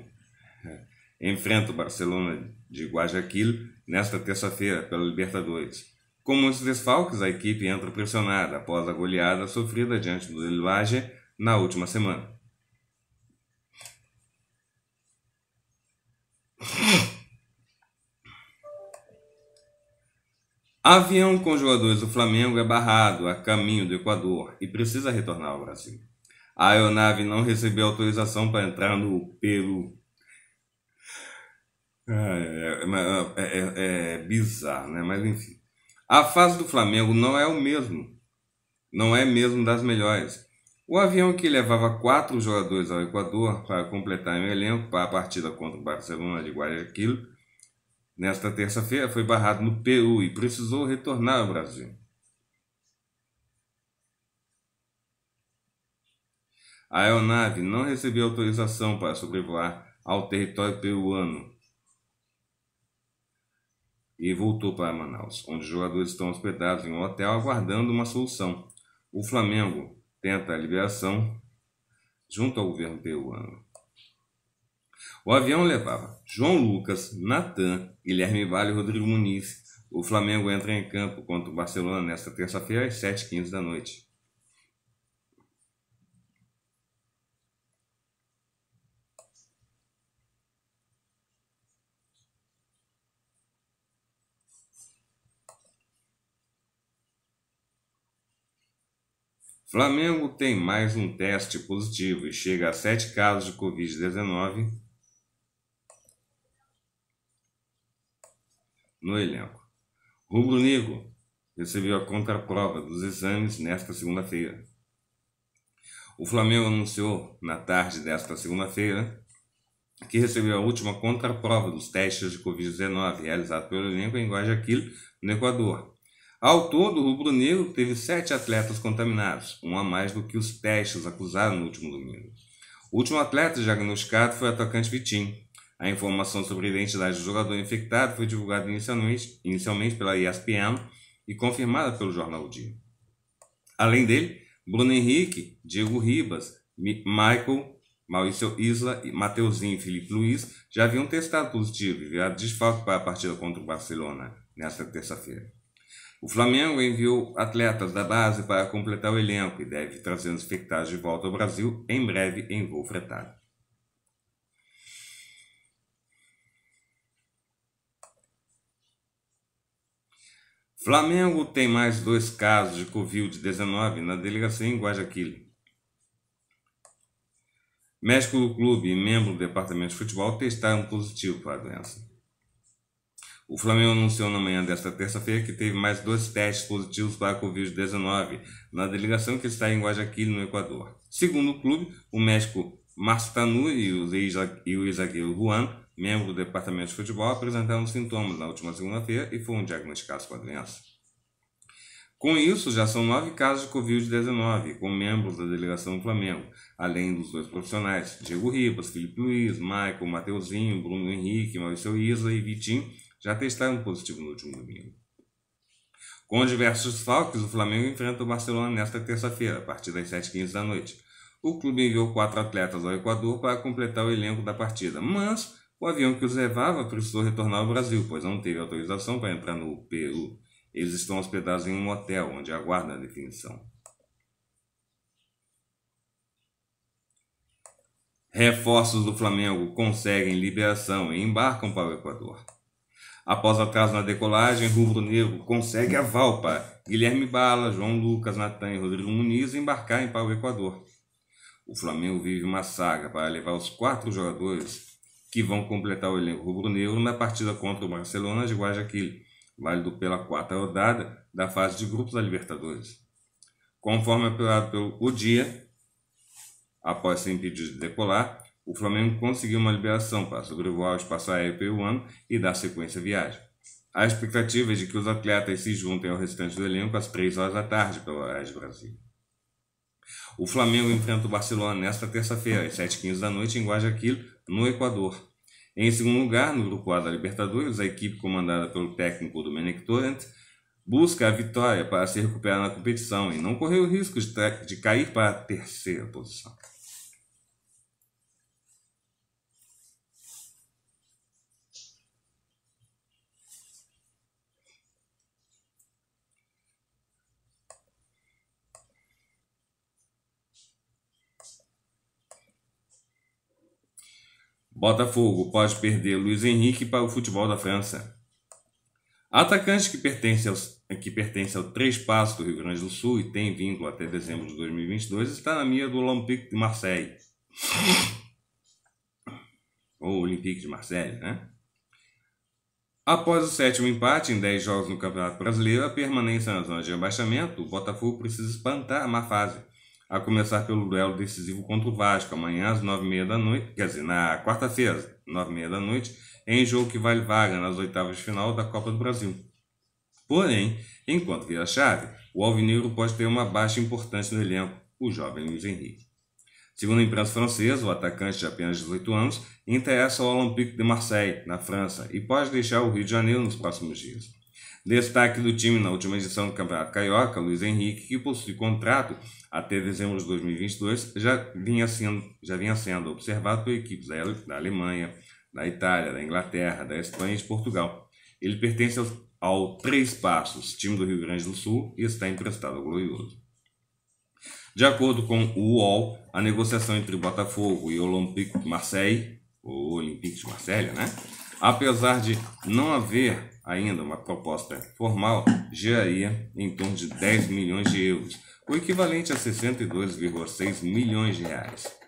eh, enfrenta o Barcelona de Guayaquil nesta terça-feira pela Libertadores. Como os desfalques, a equipe entra pressionada após a goleada sofrida diante do Lilaje na última semana. Avião com jogadores do Flamengo é barrado a caminho do Equador e precisa retornar ao Brasil. A aeronave não recebeu autorização para entrar no Peru. É, é, é, é bizarro, né? Mas enfim. A fase do Flamengo não é o mesmo, não é mesmo das melhores. O avião que levava quatro jogadores ao Equador para completar o elenco para a partida contra o Barcelona de Guayaquil nesta terça-feira foi barrado no Peru e precisou retornar ao Brasil. A aeronave não recebeu autorização para sobrevoar ao território peruano e voltou para Manaus, onde os jogadores estão hospedados em um hotel aguardando uma solução. O Flamengo tenta a liberação junto ao governo peruano. O avião levava João Lucas, Natan, Guilherme Vale e Rodrigo Muniz. O Flamengo entra em campo contra o Barcelona nesta terça-feira às 7h15 da noite. Flamengo tem mais um teste positivo e chega a sete casos de Covid-19 no elenco. Rubro Negro recebeu a contraprova dos exames nesta segunda-feira. O Flamengo anunciou na tarde desta segunda-feira que recebeu a última contraprova dos testes de Covid-19 realizados pelo elenco em Guayaquil, no Equador, ao todo, o rubro-negro teve sete atletas contaminados, um a mais do que os testes acusaram no último domingo. O último atleta diagnosticado foi o atacante Vitinho. A informação sobre a identidade do jogador infectado foi divulgada inicialmente, inicialmente pela ESPN e confirmada pelo jornal o Dia. Além dele, Bruno Henrique, Diego Ribas, Michael, Maurício Isla, Mateuzinho e Felipe Luiz já haviam testado positivo e vieram desfalque para a partida contra o Barcelona nesta terça-feira. O Flamengo enviou atletas da base para completar o elenco e deve trazer os infectados de volta ao Brasil em breve em voo fretado. Flamengo tem mais dois casos de Covid-19 na delegacia em Guajaquil. Médico do clube e membro do departamento de futebol testaram positivo para a doença. O Flamengo anunciou na manhã desta terça-feira que teve mais dois testes positivos para a Covid-19 na delegação que está em Guayaquil, no Equador. Segundo o clube, o médico Márcio Tanu e o zagueiro Juan, membro do departamento de futebol, apresentaram sintomas na última segunda-feira e foram diagnosticados com a doença. Com isso, já são nove casos de Covid-19, com membros da delegação do Flamengo, além dos dois profissionais, Diego Ribas, Felipe Luiz, Michael, Mateuzinho, Bruno Henrique, Maurício Isa e Vitinho, já testaram positivo no último domingo. Com diversos falques, o Flamengo enfrenta o Barcelona nesta terça-feira, a partir das 7h15 da noite. O clube enviou quatro atletas ao Equador para completar o elenco da partida, mas o avião que os levava precisou retornar ao Brasil, pois não teve autorização para entrar no Peru. Eles estão hospedados em um hotel, onde aguardam a definição. Reforços do Flamengo conseguem liberação e embarcam para o Equador. Após atraso na decolagem, Rubro Negro consegue a Valpa. Guilherme Bala, João Lucas, Natan e Rodrigo Muniz embarcarem para o Equador. O Flamengo vive uma saga para levar os quatro jogadores que vão completar o elenco rubro-negro na partida contra o Barcelona de Guayaquil, válido pela quarta rodada da fase de grupos da Libertadores. Conforme apelado pelo O Dia, após ser impedido de decolar, o Flamengo conseguiu uma liberação para sobrevoar o espaço aéreo peruano e dar sequência à viagem. A expectativa é de que os atletas se juntem ao restante do elenco às 3 horas da tarde pelo horário de Brasília. O Flamengo enfrenta o Barcelona nesta terça-feira, às 7h15 da noite, em Guayaquil, no Equador. Em segundo lugar, no grupo A da Libertadores, a equipe comandada pelo técnico Domenic Torrent busca a vitória para se recuperar na competição e não correr o risco de, de cair para a terceira posição. Botafogo pode perder Luiz Henrique para o futebol da França. Atacante que pertence, aos, que pertence ao Três Passos do Rio Grande do Sul e tem vínculo até dezembro de 2022 está na mira do Olympique de Marseille. Ou Olympique de Marseille, né? Após o sétimo empate em 10 jogos no Campeonato Brasileiro, a permanência na zona de abaixamento, o Botafogo precisa espantar a má fase a começar pelo duelo decisivo contra o Vasco, amanhã às nove e meia da noite, quer dizer, na quarta-feira, nove e meia da noite, em jogo que vale vaga nas oitavas de final da Copa do Brasil. Porém, enquanto vira chave, o Alvinegro pode ter uma baixa importante no elenco, o jovem Luiz Henrique. Segundo a imprensa francesa, o atacante de apenas 18 anos interessa ao Olympique de Marseille, na França, e pode deixar o Rio de Janeiro nos próximos dias. Destaque do time na última edição do Campeonato Carioca, Luiz Henrique, que possui contrato até dezembro de 2022 já vinha sendo, já vinha sendo observado por equipes da, da Alemanha, da Itália, da Inglaterra, da Espanha e de Portugal. Ele pertence ao, ao Três Passos, time do Rio Grande do Sul, e está emprestado ao Glorioso. De acordo com o UOL, a negociação entre Botafogo e Olympique Marseille, ou Olympique de Marselha, né? Apesar de não haver ainda uma proposta formal, geraria em torno de 10 milhões de euros, o equivalente a 62,6 milhões de reais.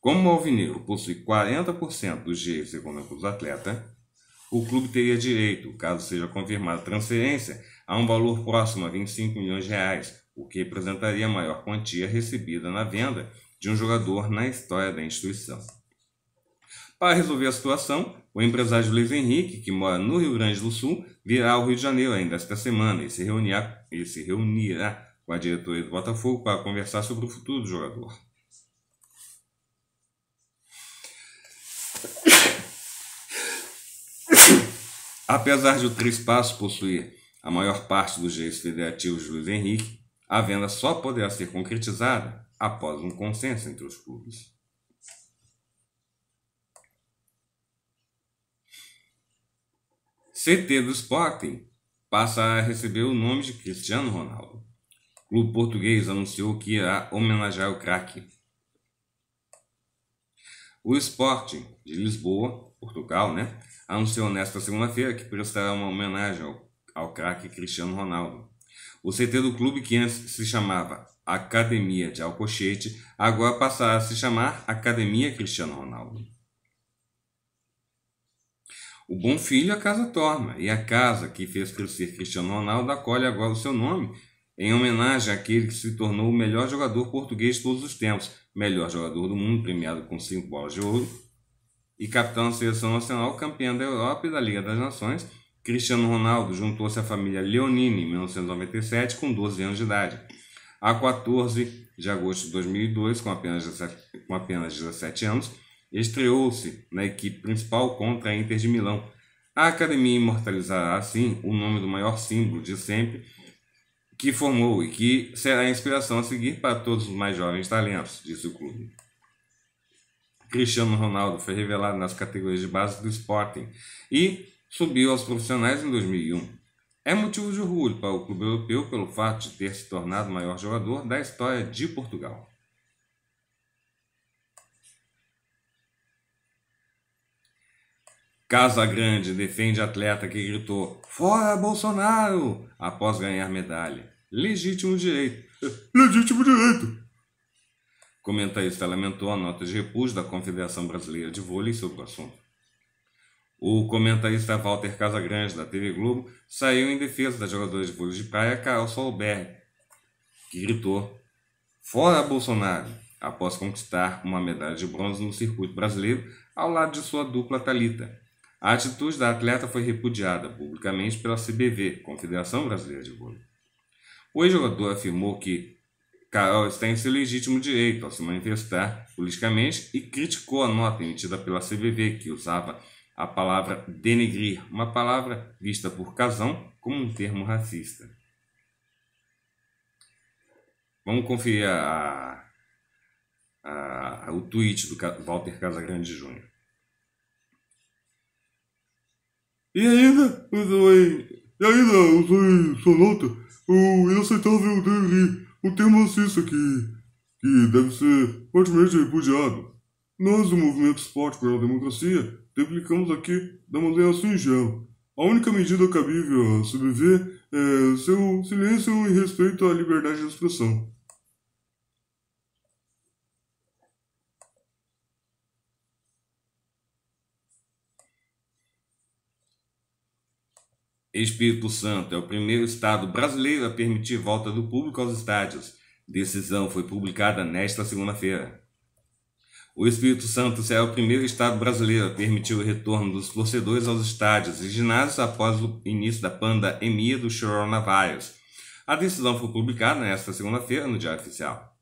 Como o Alvinegro possui 40% dos direitos econômicos do atleta, o clube teria direito, caso seja confirmada a transferência, a um valor próximo a 25 milhões de reais, o que representaria a maior quantia recebida na venda de um jogador na história da instituição. Para resolver a situação, o empresário Luiz Henrique, que mora no Rio Grande do Sul, virá ao Rio de Janeiro ainda esta semana e se reunirá, e se reunirá com a diretoria do Botafogo para conversar sobre o futuro do jogador. Apesar de o Três Passos possuir a maior parte dos direitos federativos de Luiz Henrique, a venda só poderá ser concretizada após um consenso entre os clubes. CT do Sporting passa a receber o nome de Cristiano Ronaldo. O clube português anunciou que irá homenagear o craque. O Sporting de Lisboa, Portugal, né, anunciou nesta segunda-feira que prestará uma homenagem ao, ao craque Cristiano Ronaldo. O CT do clube, que antes se chamava Academia de Alcochete, agora passará a se chamar Academia Cristiano Ronaldo. O bom filho a casa torna, e a casa que fez crescer Cristiano Ronaldo acolhe agora o seu nome em homenagem àquele que se tornou o melhor jogador português de todos os tempos, melhor jogador do mundo, premiado com cinco bolas de ouro, e capitão da seleção nacional, campeão da Europa e da Liga das Nações. Cristiano Ronaldo juntou-se à família Leonini em 1997, com 12 anos de idade. A 14 de agosto de 2002, com apenas, com apenas 17 anos, estreou-se na equipe principal contra a Inter de Milão. A academia imortalizará, assim, o nome do maior símbolo de sempre que formou e que será a inspiração a seguir para todos os mais jovens talentos, disse o clube. Cristiano Ronaldo foi revelado nas categorias de base do Sporting e subiu aos profissionais em 2001. É motivo de orgulho para o clube europeu pelo fato de ter se tornado o maior jogador da história de Portugal. Casa Grande defende atleta que gritou Fora Bolsonaro! após ganhar medalha. Legítimo direito. Legítimo direito! Comentarista lamentou a nota de repúdio da Confederação Brasileira de Vôlei sobre o assunto. O comentarista Walter Casagrande, da TV Globo, saiu em defesa da jogadora de vôlei de praia Carol Solberg, que gritou Fora Bolsonaro! após conquistar uma medalha de bronze no circuito brasileiro ao lado de sua dupla Talita, a atitude da atleta foi repudiada publicamente pela CBV, Confederação Brasileira de Vôlei. O ex-jogador afirmou que Carol está em seu legítimo direito ao se manifestar politicamente e criticou a nota emitida pela CBV, que usava a palavra denegrir, uma palavra vista por Casão como um termo racista. Vamos conferir a, a, o tweet do Walter Casagrande Júnior. E ainda usei. E ainda usei sua nota. O inaceitável dele. O termo racista que. que deve ser fortemente repudiado. Nós, do Movimento Esporte pela Democracia, replicamos aqui da maneira singela. A única medida cabível a sobreviver é seu silêncio em respeito à liberdade de expressão. Espírito Santo é o primeiro estado brasileiro a permitir volta do público aos estádios. Decisão foi publicada nesta segunda-feira. O Espírito Santo será o primeiro estado brasileiro a permitir o retorno dos torcedores aos estádios e ginásios após o início da pandemia do coronavírus. A decisão foi publicada nesta segunda-feira no Diário Oficial.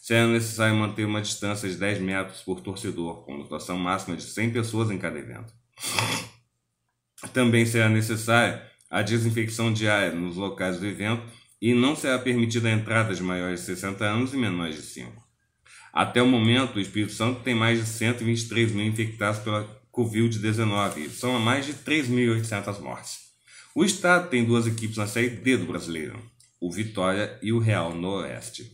Será necessário manter uma distância de 10 metros por torcedor, com lotação máxima de 100 pessoas em cada evento. Também será necessária a desinfecção diária nos locais do evento e não será permitida a entrada de maiores de 60 anos e menores de 5. Até o momento, o Espírito Santo tem mais de 123 mil infectados pela Covid-19, são a mais de 3.800 mortes. O Estado tem duas equipes na Série D do Brasileiro, o Vitória e o Real no Oeste.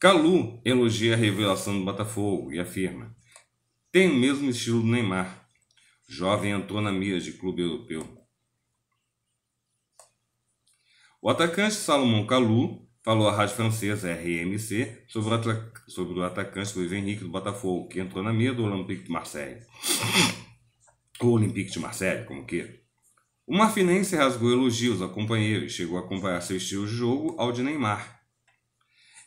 Calu elogia a revelação do Botafogo e afirma: tem o mesmo estilo do Neymar. Jovem entrou na mira de clube europeu. O atacante Salomão Calu falou à rádio francesa RMC sobre o, sobre o atacante Luiz Henrique do Botafogo, que entrou na mira do Olympique de Marseille. O Olympique de Marseille, como que? O marfinense rasgou elogios ao companheiro e chegou a comparar seu estilo de jogo ao de Neymar.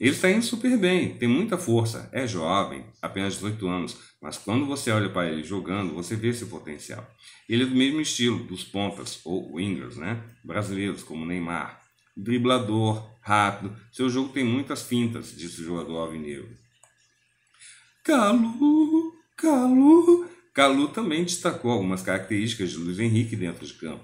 Ele está indo super bem, tem muita força, é jovem, apenas 18 anos, mas quando você olha para ele jogando, você vê seu potencial. Ele é do mesmo estilo dos pontas ou wingers, né? Brasileiros como Neymar, driblador, rápido. Seu jogo tem muitas fintas, disse o jogador alvinegro. Calu, Calu. Calu também destacou algumas características de Luiz Henrique dentro de campo.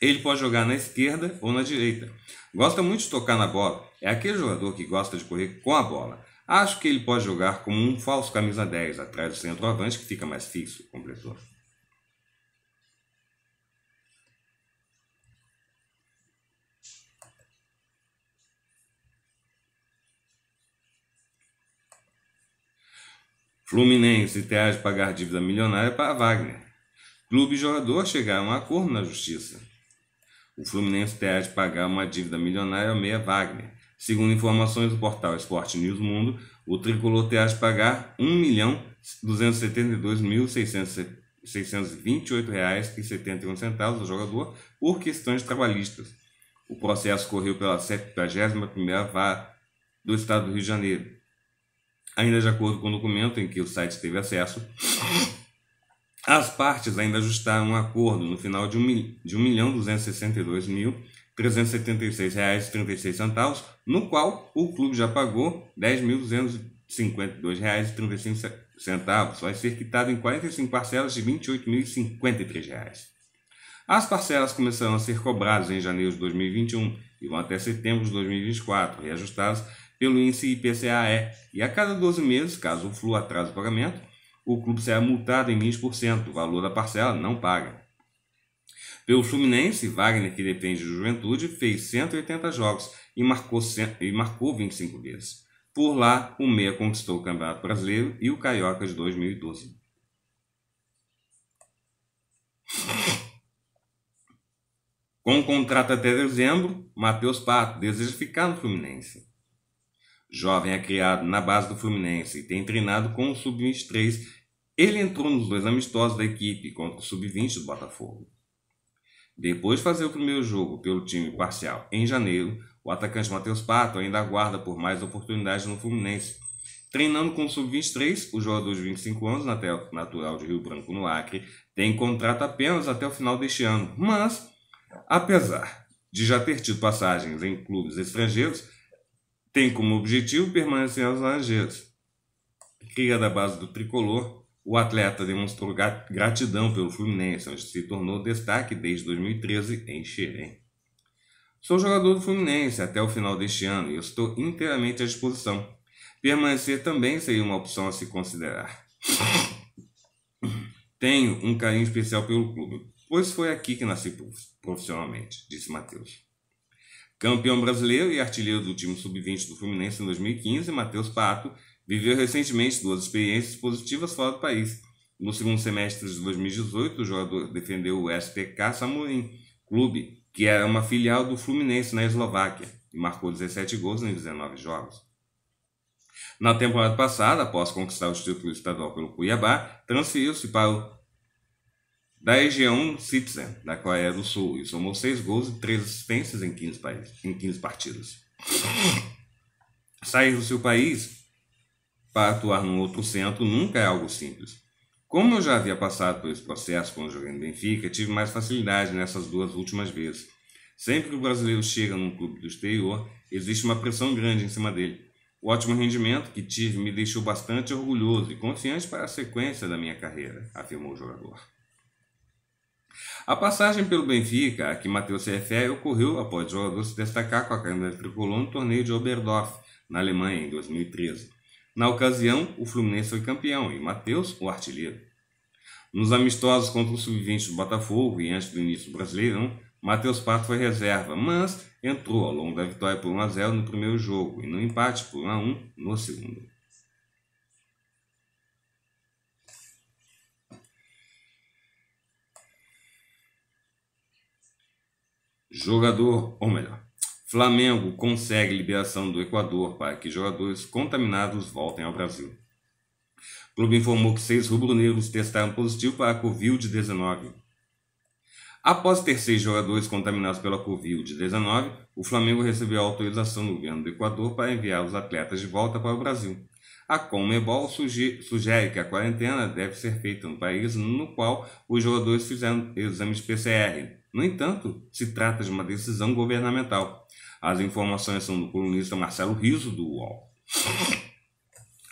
Ele pode jogar na esquerda ou na direita. Gosta muito de tocar na bola é aquele jogador que gosta de correr com a bola. Acho que ele pode jogar como um falso camisa 10 atrás do centroavante que fica mais fixo, completou. Fluminense terá de pagar dívida milionária para Wagner. Clube e jogador chegaram a acordo na justiça. O Fluminense terá de pagar uma dívida milionária ao meia Wagner, Segundo informações do portal Esporte News Mundo, o tricolor terá de pagar R$ 1.272.628,71 ao jogador por questões trabalhistas. O processo correu pela 71ª vara do Estado do Rio de Janeiro. Ainda de acordo com o documento em que o site teve acesso, as partes ainda ajustaram um acordo no final de R$ 1.262.000 R$ 376,36, no qual o clube já pagou R$ 10.252,35, vai ser quitado em 45 parcelas de R$ 28.053. As parcelas começarão a ser cobradas em janeiro de 2021 e vão até setembro de 2024, reajustadas pelo índice IPCAE. E a cada 12 meses, caso o Flu atrase o pagamento, o clube será multado em 20%, o valor da parcela não paga. Pelo Fluminense, Wagner, que depende de Juventude, fez 180 jogos e marcou, e marcou 25 vezes. Por lá, o Meia conquistou o Campeonato Brasileiro e o Carioca de 2012. Com contrato até dezembro, Matheus Pato deseja ficar no Fluminense. Jovem é criado na base do Fluminense e tem treinado com o Sub-23. Ele entrou nos dois amistosos da equipe contra o Sub-20 do Botafogo. Depois de fazer o primeiro jogo pelo time parcial em janeiro, o atacante Matheus Pato ainda aguarda por mais oportunidades no Fluminense. Treinando com o Sub-23, o jogador de 25 anos, natural de Rio Branco, no Acre, tem contrato apenas até o final deste ano. Mas, apesar de já ter tido passagens em clubes estrangeiros, tem como objetivo permanecer aos Laranjeiras. Cria da base do tricolor, o atleta demonstrou gratidão pelo Fluminense, onde se tornou destaque desde 2013 em Xerém. Sou jogador do Fluminense até o final deste ano e estou inteiramente à disposição. Permanecer também seria uma opção a se considerar. Tenho um carinho especial pelo clube, pois foi aqui que nasci profissionalmente, disse Matheus. Campeão brasileiro e artilheiro do time sub-20 do Fluminense em 2015, Matheus Pato viveu recentemente duas experiências positivas fora do país. No segundo semestre de 2018, o jogador defendeu o SPK Samurim, Clube, que era é uma filial do Fluminense na Eslováquia, e marcou 17 gols em 19 jogos. Na temporada passada, após conquistar o título estadual pelo Cuiabá, transferiu-se para o da região Citizen, da Coreia do Sul, e somou 6 gols e 3 assistências em 15, países, em 15 partidas. Sair do seu país para atuar num outro centro nunca é algo simples. Como eu já havia passado por esse processo quando joguei no Benfica, tive mais facilidade nessas duas últimas vezes. Sempre que o brasileiro chega num clube do exterior, existe uma pressão grande em cima dele. O ótimo rendimento que tive me deixou bastante orgulhoso e confiante para a sequência da minha carreira, afirmou o jogador. A passagem pelo Benfica, a que Matheus se refere, ocorreu após o jogador se destacar com a camisa tricolor no torneio de Oberdorf, na Alemanha, em 2013. Na ocasião, o Fluminense foi campeão e Matheus, o artilheiro. Nos amistosos contra o Sub-20 do Botafogo e antes do início do Brasileirão, Matheus Pato foi reserva, mas entrou ao longo da vitória por 1 a 0 no primeiro jogo e no empate por 1 a 1 no segundo. Jogador, ou melhor, Flamengo consegue liberação do Equador para que jogadores contaminados voltem ao Brasil. O clube informou que seis rubro-negros testaram positivo para a Covid-19. Após ter seis jogadores contaminados pela Covid-19, o Flamengo recebeu autorização do governo do Equador para enviar os atletas de volta para o Brasil. A Comebol sugere que a quarentena deve ser feita no país no qual os jogadores fizeram exames PCR. No entanto, se trata de uma decisão governamental. As informações são do colunista Marcelo Riso, do UOL.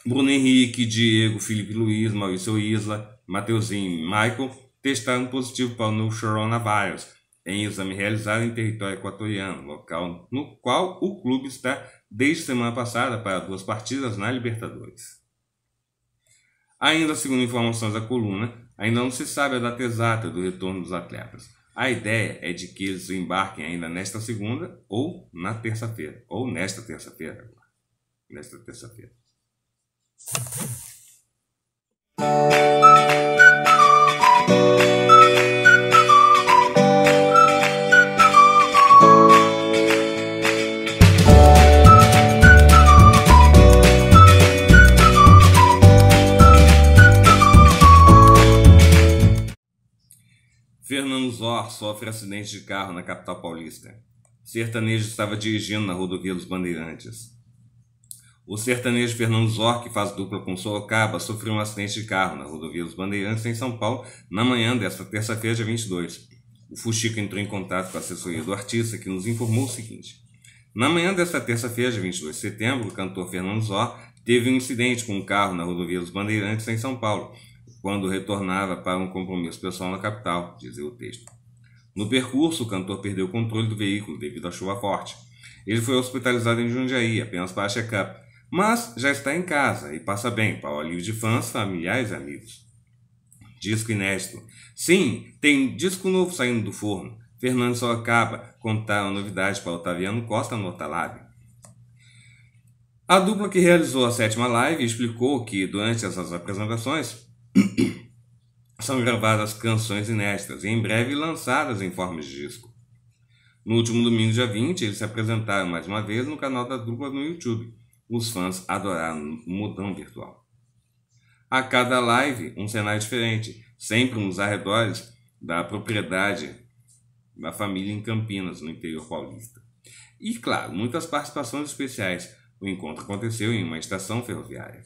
Bruno Henrique, Diego, Felipe Luiz, Maurício Isla, Mateuzinho e Michael testaram positivo para o novo coronavírus em exame realizado em território equatoriano, local no qual o clube está desde semana passada para duas partidas na Libertadores. Ainda segundo informações da coluna, ainda não se sabe a data exata do retorno dos atletas. A ideia é de que eles embarquem ainda nesta segunda ou na terça-feira, ou nesta terça-feira Nesta terça-feira. sofre acidente de carro na capital paulista. Sertanejo estava dirigindo na rodovia dos Bandeirantes. O sertanejo Fernando Zor, que faz dupla com Sorocaba, sofreu um acidente de carro na rodovia dos Bandeirantes, em São Paulo, na manhã desta terça-feira, dia 22. O Fuxico entrou em contato com a assessoria do artista, que nos informou o seguinte. Na manhã desta terça-feira, dia 22 de setembro, o cantor Fernando Zor teve um incidente com um carro na rodovia dos Bandeirantes, em São Paulo, quando retornava para um compromisso pessoal na capital, dizia o texto. No percurso, o cantor perdeu o controle do veículo devido à chuva forte. Ele foi hospitalizado em Jundiaí apenas para check-up, mas já está em casa e passa bem para o alívio de fãs, familiares e amigos. Disco inédito. Sim, tem disco novo saindo do forno. Fernando só acaba contar a novidade para Otaviano Costa no Otalab. A dupla que realizou a sétima live explicou que, durante essas apresentações, são gravadas canções inéditas e em breve lançadas em forma de disco. No último domingo, dia 20, eles se apresentaram mais uma vez no canal da dupla no YouTube. Os fãs adoraram o modão virtual. A cada live, um cenário diferente, sempre nos arredores da propriedade da família em Campinas, no interior paulista. E, claro, muitas participações especiais. O encontro aconteceu em uma estação ferroviária.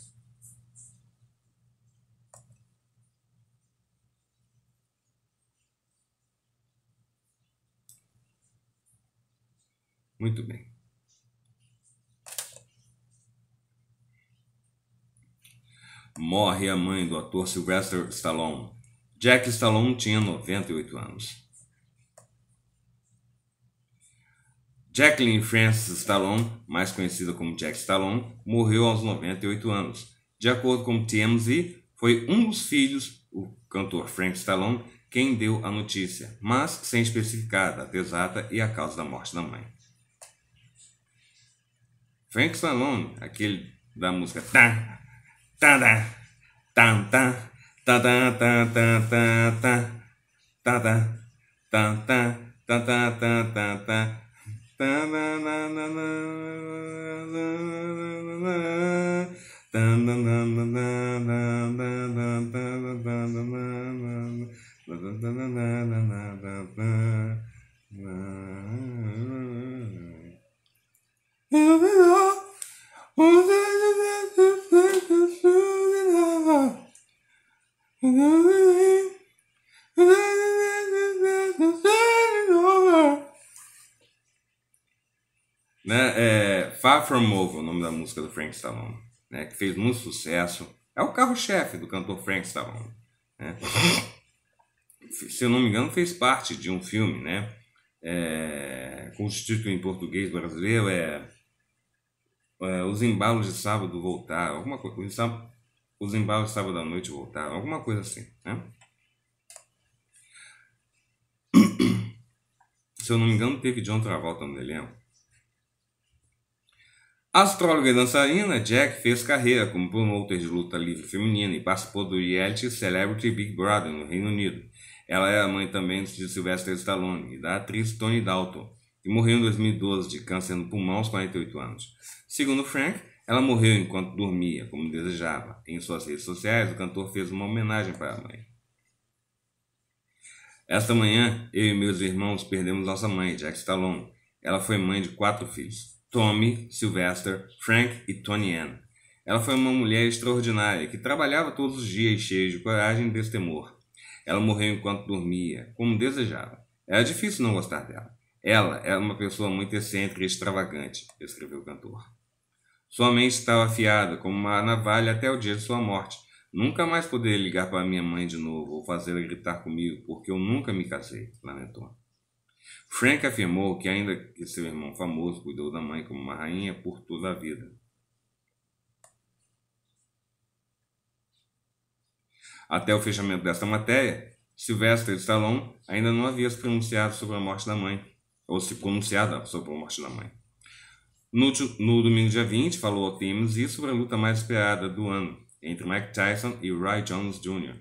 Muito bem. Morre a mãe do ator Sylvester Stallone. Jack Stallone tinha 98 anos. Jacqueline Frances Stallone, mais conhecida como Jack Stallone, morreu aos 98 anos. De acordo com TMZ, foi um dos filhos, o cantor Frank Stallone, quem deu a notícia, mas sem especificar a data exata e a causa da morte da mãe. Frank Stallone, aquele da música tá, tá, tá, tá, tá, tá, tá, tá, tá, tá, tá, tá, tá, tá, tá, tá, tá, tá, tá, Na na na na na na na né? É, Far From Over, o nome da música do Frank Stallone, né? que fez muito sucesso. É o carro-chefe do cantor Frank Stallone. Né? Se eu não me engano, fez parte de um filme, né? É, com o título em português brasileiro é é, os embalos de sábado voltaram, alguma coisa, os, embalos de sábado à noite voltar alguma coisa assim, né? Se eu não me engano, teve John Travolta no elenco. Astróloga e dançarina, Jack fez carreira como promotor de luta livre feminina e participou do reality Celebrity Big Brother no Reino Unido. Ela é a mãe também de Sylvester Stallone e da atriz Tony Dalton e morreu em 2012 de câncer no pulmão aos 48 anos. Segundo Frank, ela morreu enquanto dormia, como desejava. Em suas redes sociais, o cantor fez uma homenagem para a mãe. Esta manhã, eu e meus irmãos perdemos nossa mãe, Jack Stallone. Ela foi mãe de quatro filhos: Tommy, Sylvester, Frank e Tony Ann. Ela foi uma mulher extraordinária que trabalhava todos os dias cheia de coragem e destemor. Ela morreu enquanto dormia, como desejava. Era difícil não gostar dela. Ela era é uma pessoa muito excêntrica e extravagante, escreveu o cantor. Sua mente estava afiada como uma navalha até o dia de sua morte. Nunca mais poderia ligar para minha mãe de novo ou fazê-la gritar comigo, porque eu nunca me casei, lamentou. Frank afirmou que, ainda que seu irmão famoso cuidou da mãe como uma rainha por toda a vida. Até o fechamento desta matéria, Sylvester Stallone ainda não havia se pronunciado sobre a morte da mãe ou se pronunciada sobre a morte da mãe. No, no domingo, dia 20, falou ao Thames e sobre a luta mais esperada do ano entre Mike Tyson e Ray Jones Jr.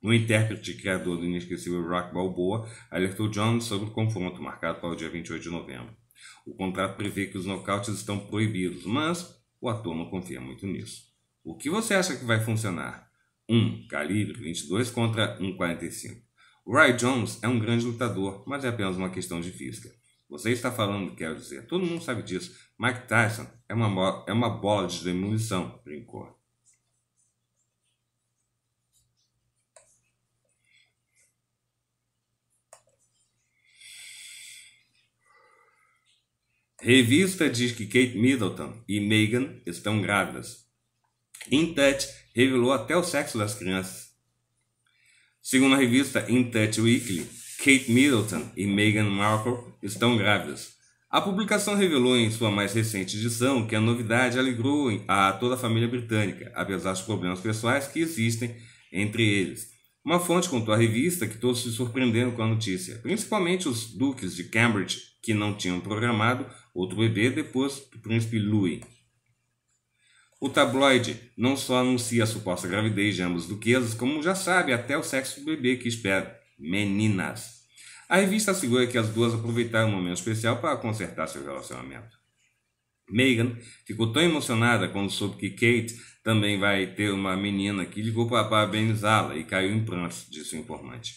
No intérprete criador do inesquecível Rock Balboa alertou Jones sobre o confronto marcado para o dia 28 de novembro. O contrato prevê que os nocautes estão proibidos, mas o ator não confia muito nisso. O que você acha que vai funcionar? 1. Um, calibre 22 contra 1,45. O Ray Jones é um grande lutador, mas é apenas uma questão de física. Você está falando, quero dizer, todo mundo sabe disso. Mike Tyson é uma, é uma bola de demolição, brincou. Revista diz que Kate Middleton e Meghan estão grávidas. In Touch revelou até o sexo das crianças. Segundo a revista In Touch Weekly, Kate Middleton e Meghan Markle estão grávidas. A publicação revelou em sua mais recente edição que a novidade alegrou a toda a família britânica, apesar dos problemas pessoais que existem entre eles. Uma fonte contou à revista que todos se surpreenderam com a notícia, principalmente os duques de Cambridge, que não tinham programado outro bebê depois do príncipe Louis. O tabloide não só anuncia a suposta gravidez de ambos duquesas, como já sabe até o sexo do bebê que espera, meninas. A revista assegura que as duas aproveitaram um momento especial para consertar seu relacionamento. Meghan ficou tão emocionada quando soube que Kate também vai ter uma menina que ligou para parabenizá-la e caiu em prantos, disse o informante.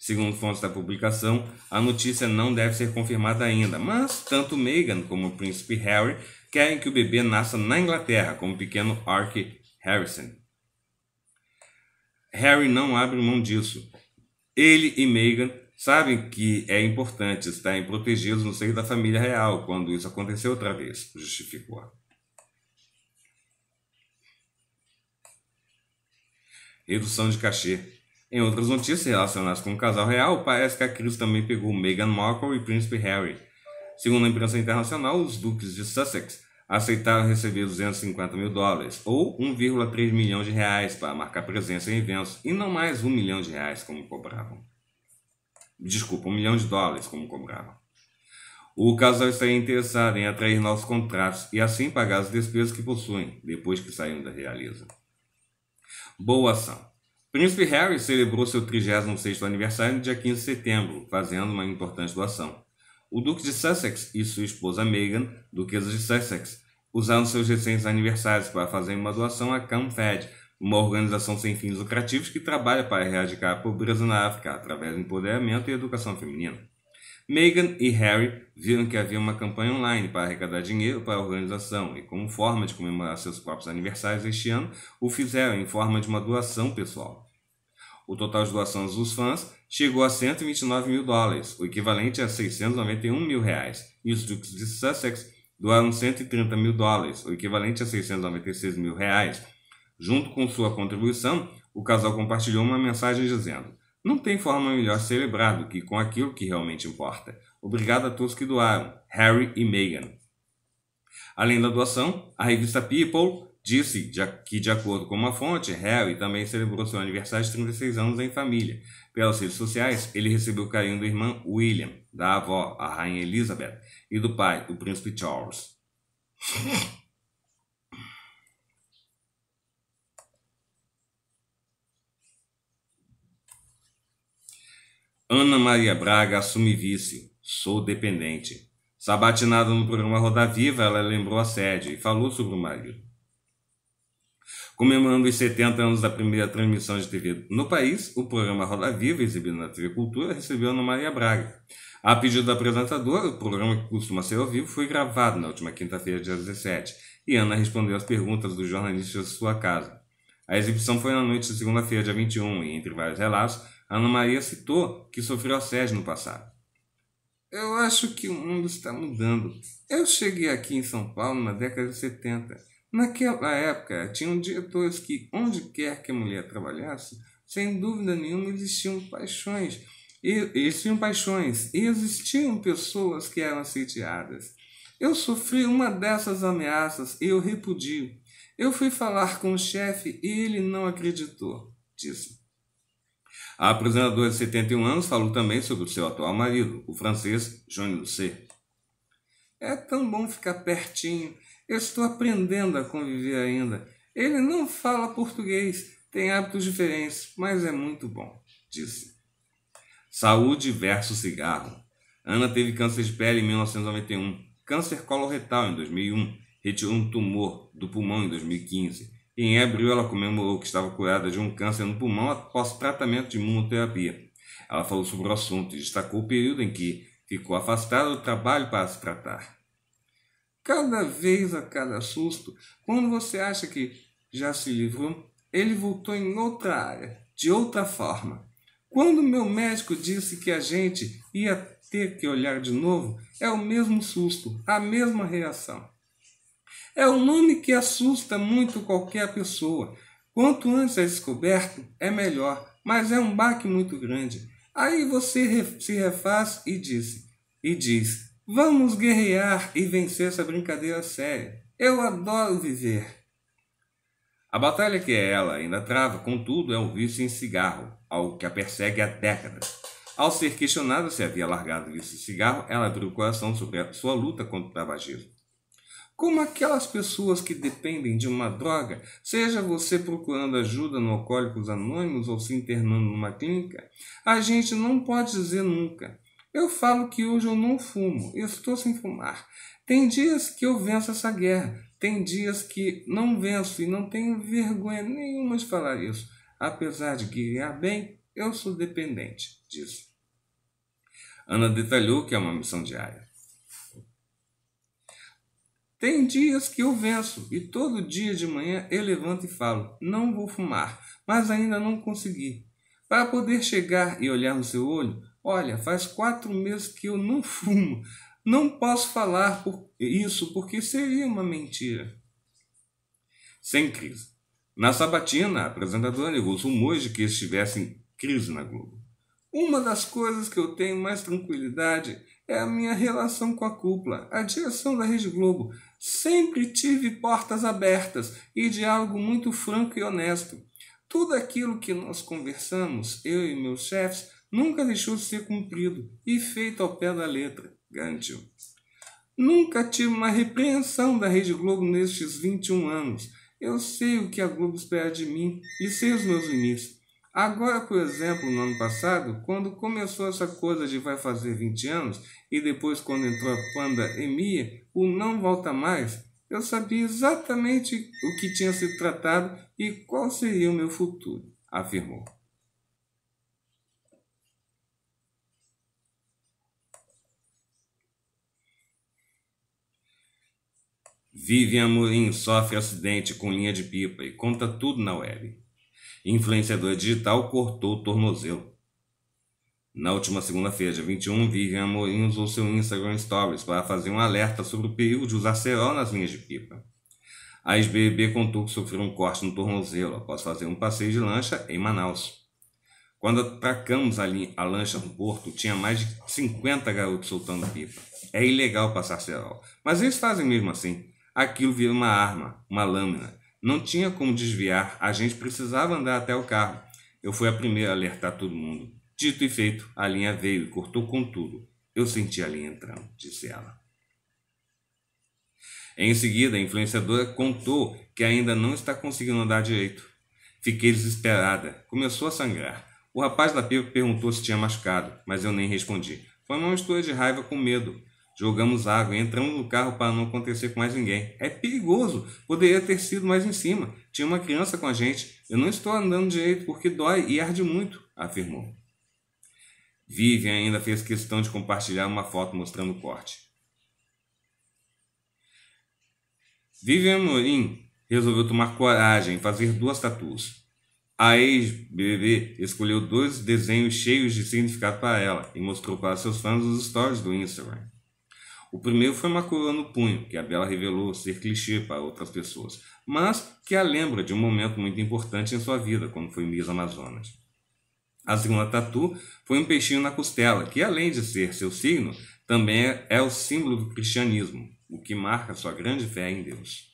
Segundo fontes da publicação, a notícia não deve ser confirmada ainda, mas tanto Meghan como o príncipe Harry querem que o bebê nasça na Inglaterra, como o pequeno Ark Harrison. Harry não abre mão disso. Ele e Meghan sabem que é importante estarem protegidos no seio da família real quando isso aconteceu outra vez, justificou. Redução de cachê. Em outras notícias relacionadas com o casal real, parece que a crise também pegou Meghan Markle e Príncipe Harry. Segundo a imprensa internacional, os duques de Sussex aceitaram receber 250 mil dólares, ou 1,3 milhão de reais para marcar presença em eventos, e não mais 1 milhão de reais como cobravam. Desculpa, 1 milhão de dólares como cobravam. O casal estaria interessado em atrair novos contratos e assim pagar as despesas que possuem depois que saíram da Realiza. Boa ação. Príncipe Harry celebrou seu 36º aniversário no dia 15 de setembro, fazendo uma importante doação o Duque de Sussex e sua esposa Meghan, Duquesa de Sussex, usaram seus recentes aniversários para fazer uma doação à CAMFED, uma organização sem fins lucrativos que trabalha para erradicar a pobreza na África através do empoderamento e educação feminina. Meghan e Harry viram que havia uma campanha online para arrecadar dinheiro para a organização e, como forma de comemorar seus próprios aniversários este ano, o fizeram em forma de uma doação pessoal. O total de doações dos fãs chegou a 129 mil dólares, o equivalente a 691 mil reais, e os dukes de Sussex doaram 130 mil dólares, o equivalente a 696 mil reais. Junto com sua contribuição, o casal compartilhou uma mensagem dizendo: Não tem forma melhor celebrar do que com aquilo que realmente importa. Obrigado a todos que doaram, Harry e Meghan. Além da doação, a revista People disse que, de acordo com uma fonte, Harry também celebrou seu aniversário de 36 anos em família, pelos redes sociais, ele recebeu o carinho do irmão William, da avó, a rainha Elizabeth, e do pai, o príncipe Charles. Ana Maria Braga assume vice. Sou dependente. Sabatinada no programa Roda Viva, ela lembrou a sede e falou sobre o marido. Comemorando os 70 anos da primeira transmissão de TV no país, o programa Roda Viva, exibido na TV Cultura, recebeu Ana Maria Braga. A pedido do apresentador, o programa que costuma ser ao vivo foi gravado na última quinta-feira, dia 17, e Ana respondeu às perguntas dos jornalistas de sua casa. A exibição foi na noite de segunda-feira, dia 21, e entre vários relatos, Ana Maria citou que sofreu assédio no passado. Eu acho que o mundo está mudando. Eu cheguei aqui em São Paulo na década de 70 Naquela época, tinham diretores que, onde quer que a mulher trabalhasse, sem dúvida nenhuma existiam paixões. E, existiam paixões e existiam pessoas que eram assediadas. Eu sofri uma dessas ameaças e eu repudio. Eu fui falar com o chefe e ele não acreditou, disse. A apresentadora de 71 anos falou também sobre o seu atual marido, o francês Jônio Lucet. É tão bom ficar pertinho eu estou aprendendo a conviver ainda. Ele não fala português, tem hábitos diferentes, mas é muito bom, disse. Saúde versus cigarro. Ana teve câncer de pele em 1991, câncer coloretal em 2001, retirou um tumor do pulmão em 2015. em abril ela comemorou que estava curada de um câncer no pulmão após tratamento de imunoterapia. Ela falou sobre o assunto e destacou o período em que ficou afastada do trabalho para se tratar cada vez a cada susto, quando você acha que já se livrou, ele voltou em outra área, de outra forma. Quando meu médico disse que a gente ia ter que olhar de novo, é o mesmo susto, a mesma reação. É o nome que assusta muito qualquer pessoa. Quanto antes é descoberto, é melhor, mas é um baque muito grande. Aí você se refaz e diz, e diz, Vamos guerrear e vencer essa brincadeira séria. Eu adoro viver. A batalha que ela ainda trava, contudo, é o vício em cigarro, algo que a persegue há décadas. Ao ser questionada se havia largado esse cigarro, ela abriu o coração sobre a sua luta contra o tabagismo. Como aquelas pessoas que dependem de uma droga, seja você procurando ajuda no Alcoólicos Anônimos ou se internando numa clínica, a gente não pode dizer nunca. Eu falo que hoje eu não fumo, estou sem fumar. Tem dias que eu venço essa guerra, tem dias que não venço e não tenho vergonha nenhuma de falar isso. Apesar de guiar bem, eu sou dependente disso. Ana detalhou que é uma missão diária. Tem dias que eu venço e todo dia de manhã eu levanto e falo: não vou fumar, mas ainda não consegui. Para poder chegar e olhar no seu olho, Olha, faz quatro meses que eu não fumo. Não posso falar por isso porque seria uma mentira. Sem crise. Na sabatina, a apresentadora negou os rumores de que estivesse em crise na Globo. Uma das coisas que eu tenho mais tranquilidade é a minha relação com a cúpula, a direção da Rede Globo. Sempre tive portas abertas e diálogo muito franco e honesto. Tudo aquilo que nós conversamos, eu e meus chefes, nunca deixou de ser cumprido e feito ao pé da letra, garantiu. Nunca tive uma repreensão da Rede Globo nestes 21 anos. Eu sei o que a Globo espera de mim e sei os meus limites. Agora, por exemplo, no ano passado, quando começou essa coisa de vai fazer 20 anos e depois quando entrou a pandemia, o não volta mais, eu sabia exatamente o que tinha sido tratado e qual seria o meu futuro, afirmou. Vivian Amorim sofre acidente com linha de pipa e conta tudo na web. Influenciador digital cortou o tornozelo. Na última segunda-feira, dia 21, Vivian Amorim usou seu Instagram Stories para fazer um alerta sobre o perigo de usar cerol nas linhas de pipa. A ex-BBB contou que sofreu um corte no tornozelo após fazer um passeio de lancha em Manaus. Quando atracamos a, a lancha no porto, tinha mais de 50 garotos soltando pipa. É ilegal passar cerol, mas eles fazem mesmo assim aquilo vira uma arma, uma lâmina. Não tinha como desviar, a gente precisava andar até o carro. Eu fui a primeira a alertar todo mundo. Dito e feito, a linha veio e cortou com tudo. Eu senti a linha entrando, disse ela. Em seguida, a influenciadora contou que ainda não está conseguindo andar direito. Fiquei desesperada, começou a sangrar. O rapaz da pipa perguntou se tinha machucado, mas eu nem respondi. Foi uma mistura de raiva com medo. Jogamos água, entramos no carro para não acontecer com mais ninguém. É perigoso, poderia ter sido mais em cima. Tinha uma criança com a gente. Eu não estou andando direito porque dói e arde muito, afirmou. Vivian ainda fez questão de compartilhar uma foto mostrando o corte. Vivian Morim resolveu tomar coragem e fazer duas tatuas. A ex-BBB escolheu dois desenhos cheios de significado para ela e mostrou para seus fãs os stories do Instagram. O primeiro foi coroa no punho, que a Bela revelou ser clichê para outras pessoas, mas que a lembra de um momento muito importante em sua vida, quando foi Miss Amazonas. A segunda tatu foi um peixinho na costela, que além de ser seu signo, também é o símbolo do cristianismo, o que marca sua grande fé em Deus.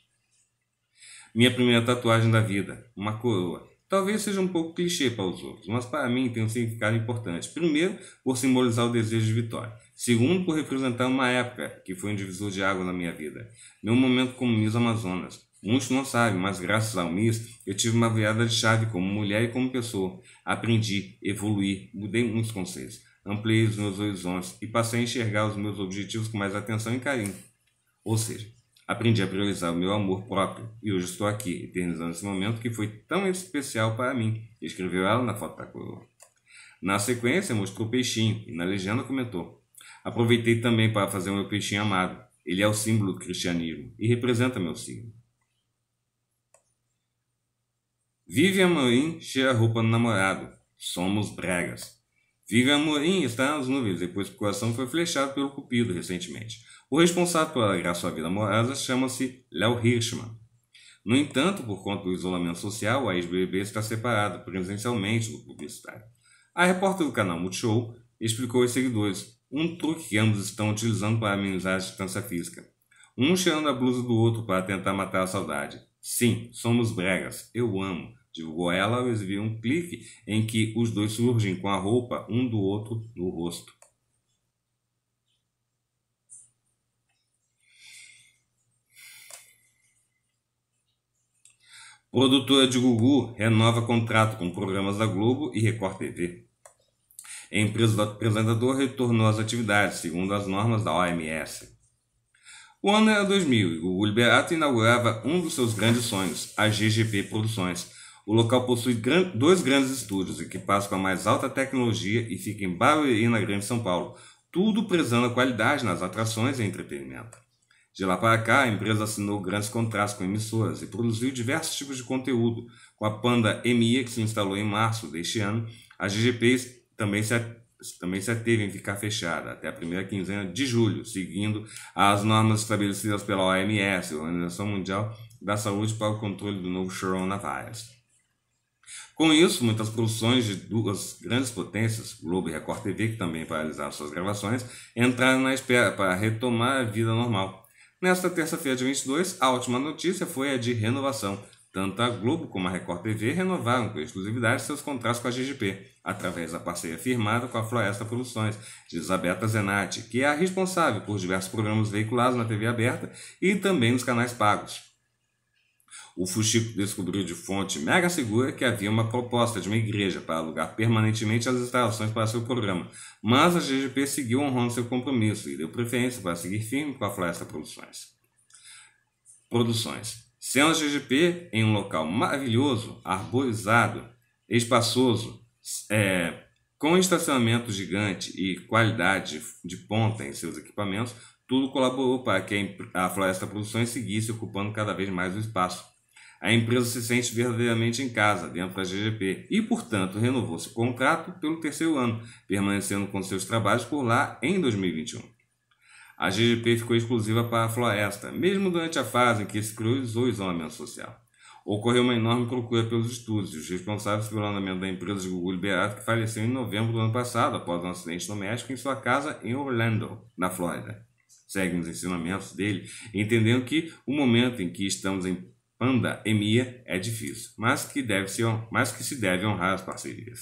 Minha primeira tatuagem da vida, uma coroa. Talvez seja um pouco clichê para os outros, mas para mim tem um significado importante. Primeiro, por simbolizar o desejo de vitória. Segundo, por representar uma época que foi um divisor de água na minha vida. Meu momento como Miss Amazonas. Muitos não sabem, mas graças ao Miss, eu tive uma viada de chave como mulher e como pessoa. Aprendi, evoluí, mudei muitos conceitos, ampliei os meus horizontes e passei a enxergar os meus objetivos com mais atenção e carinho. Ou seja, aprendi a priorizar o meu amor próprio e hoje estou aqui, eternizando esse momento que foi tão especial para mim, escreveu ela na foto da coroa. Na sequência, mostrou o peixinho e na legenda comentou: Aproveitei também para fazer o meu peixinho amado. Ele é o símbolo do cristianismo e representa meu signo. a Amorim cheia a roupa do namorado. Somos Vive a Amorim está nas nuvens depois que o coração foi flechado pelo cupido recentemente. O responsável por alegrar sua vida amorosa chama-se Léo Hirschman. No entanto, por conta do isolamento social, a ex-BBB está separada presencialmente do publicitário. A repórter do canal Multishow explicou aos seguidores um truque que ambos estão utilizando para amenizar a distância física. Um cheirando a blusa do outro para tentar matar a saudade. Sim, somos bregas, eu amo, divulgou ela ao exibir um clique em que os dois surgem com a roupa um do outro no rosto. Produtora de Gugu renova contrato com programas da Globo e Record TV. Empresa do apresentador retornou às atividades, segundo as normas da OMS. O ano era 2000 e o Liberato inaugurava um dos seus grandes sonhos, a GGP Produções. O local possui dois grandes estúdios, equipados com a mais alta tecnologia e fica em Barueri, na Grande São Paulo, tudo prezando a qualidade nas atrações e entretenimento. De lá para cá, a empresa assinou grandes contratos com emissoras e produziu diversos tipos de conteúdo, com a Panda MI, que se instalou em março deste ano, a GGP também se, também se ateve em ficar fechada até a primeira quinzena de julho, seguindo as normas estabelecidas pela OMS, Organização Mundial da Saúde para o Controle do Novo coronavírus. Com isso, muitas produções de duas grandes potências, Globo e Record TV, que também paralisaram suas gravações, entraram na espera para retomar a vida normal. Nesta terça-feira de 22, a última notícia foi a de renovação tanto a Globo como a Record TV renovaram com exclusividade seus contratos com a GGP, através da parceria firmada com a Floresta Produções, de Isabeta Zenatti, que é a responsável por diversos programas veiculados na TV aberta e também nos canais pagos. O Fuxico descobriu de fonte mega segura que havia uma proposta de uma igreja para alugar permanentemente as instalações para seu programa, mas a GGP seguiu honrando seu compromisso e deu preferência para seguir firme com a Floresta Produções. Produções. Sendo GGP em um local maravilhoso, arborizado, espaçoso, é, com estacionamento gigante e qualidade de ponta em seus equipamentos, tudo colaborou para que a Floresta Produções seguisse ocupando cada vez mais o espaço. A empresa se sente verdadeiramente em casa, dentro da GGP, e, portanto, renovou seu contrato pelo terceiro ano, permanecendo com seus trabalhos por lá em 2021. A GGP ficou exclusiva para a floresta, mesmo durante a fase em que se cruzou os homens social. Ocorreu uma enorme procura pelos estudos e os responsáveis pelo andamento da empresa de Gugu Liberato, que faleceu em novembro do ano passado após um acidente doméstico em sua casa em Orlando, na Flórida. Seguem os ensinamentos dele, entendendo que o momento em que estamos em pandemia é difícil, mas que, deve ser, mas que se deve honrar as parcerias.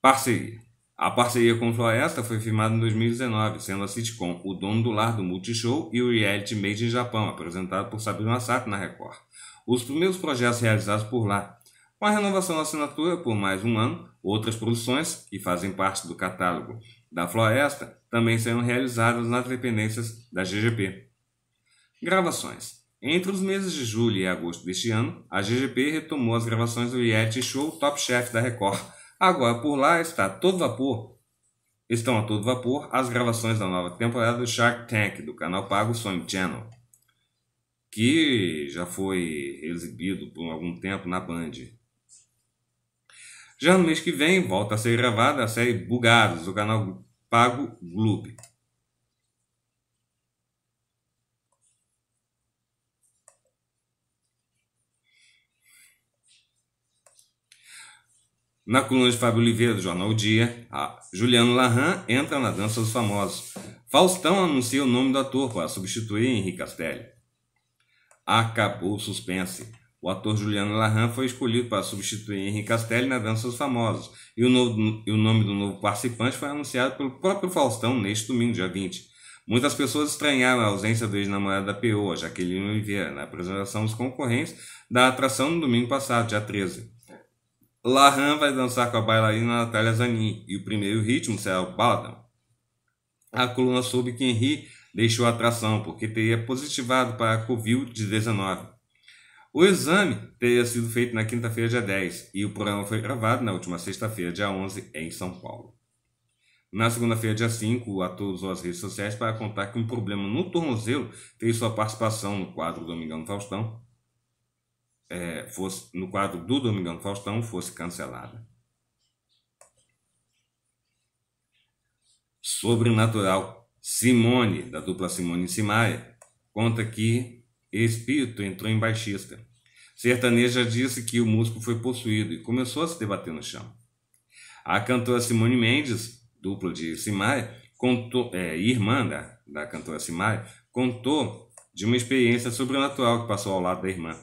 Parceria. A parceria com Floresta foi firmada em 2019, sendo a sitcom O Dono do Lar do Multishow e o reality Made in Japão, apresentado por Sabrina Sato na Record. Os primeiros projetos realizados por lá. Com a renovação da assinatura por mais um ano, outras produções, que fazem parte do catálogo da Floresta, também serão realizadas nas dependências da GGP. Gravações. Entre os meses de julho e agosto deste ano, a GGP retomou as gravações do reality show Top Chef da Record, Agora por lá está todo vapor. Estão a todo vapor as gravações da nova temporada do Shark Tank do canal pago Sony Channel, que já foi exibido por algum tempo na Band. Já no mês que vem volta a ser gravada a série Bugados do canal pago Globo. Na coluna de Fábio Oliveira, do jornal o Dia, Juliano Larran entra na dança dos famosos. Faustão anuncia o nome do ator para substituir Henrique Castelli. Acabou o suspense. O ator Juliano Larran foi escolhido para substituir Henrique Castelli na Dança dos Famosos, e o, novo, e o, nome do novo participante foi anunciado pelo próprio Faustão neste domingo, dia 20. Muitas pessoas estranharam a ausência do ex-namorado da PO, Jaqueline Oliveira, na apresentação dos concorrentes da atração no domingo passado, dia 13. Lahan vai dançar com a bailarina Natália Zanin e o primeiro ritmo será o baladão. A coluna soube que Henri deixou a atração porque teria positivado para a Covid-19. O exame teria sido feito na quinta-feira, dia 10, e o programa foi gravado na última sexta-feira, dia 11, em São Paulo. Na segunda-feira, dia 5, o ator usou as redes sociais para contar que um problema no tornozelo teve sua participação no quadro Domingão Faustão é, fosse, no quadro do Domingão Faustão, fosse cancelada. Sobrenatural. Simone, da dupla Simone e Simaia, conta que espírito entrou em baixista. Sertaneja disse que o músico foi possuído e começou a se debater no chão. A cantora Simone Mendes, dupla de Simaia, contou, é, irmã da, da cantora Simaia, contou de uma experiência sobrenatural que passou ao lado da irmã.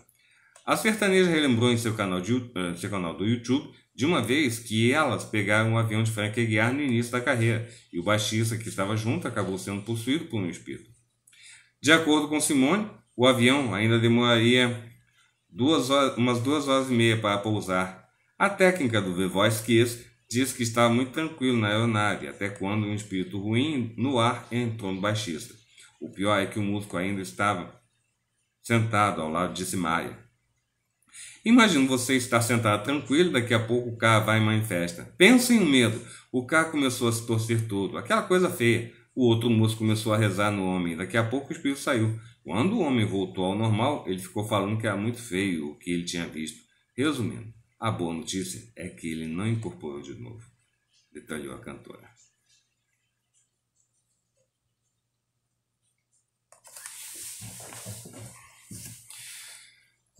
A sertaneja relembrou em seu canal, de, eh, seu canal do YouTube de uma vez que elas pegaram o um avião de Frank Aguiar no início da carreira e o baixista que estava junto acabou sendo possuído por um espírito. De acordo com Simone, o avião ainda demoraria duas horas, umas duas horas e meia para pousar. A técnica do The voice Kiss diz que estava muito tranquilo na aeronave até quando um espírito ruim no ar entrou no baixista. O pior é que o músico ainda estava sentado ao lado de Simaria. Imagina você estar sentado tranquilo, daqui a pouco o K vai e manifesta. Pensa em um medo. O K começou a se torcer todo, aquela coisa feia. O outro moço começou a rezar no homem. Daqui a pouco o espírito saiu. Quando o homem voltou ao normal, ele ficou falando que era muito feio o que ele tinha visto. Resumindo, a boa notícia é que ele não incorporou de novo, detalhou a cantora.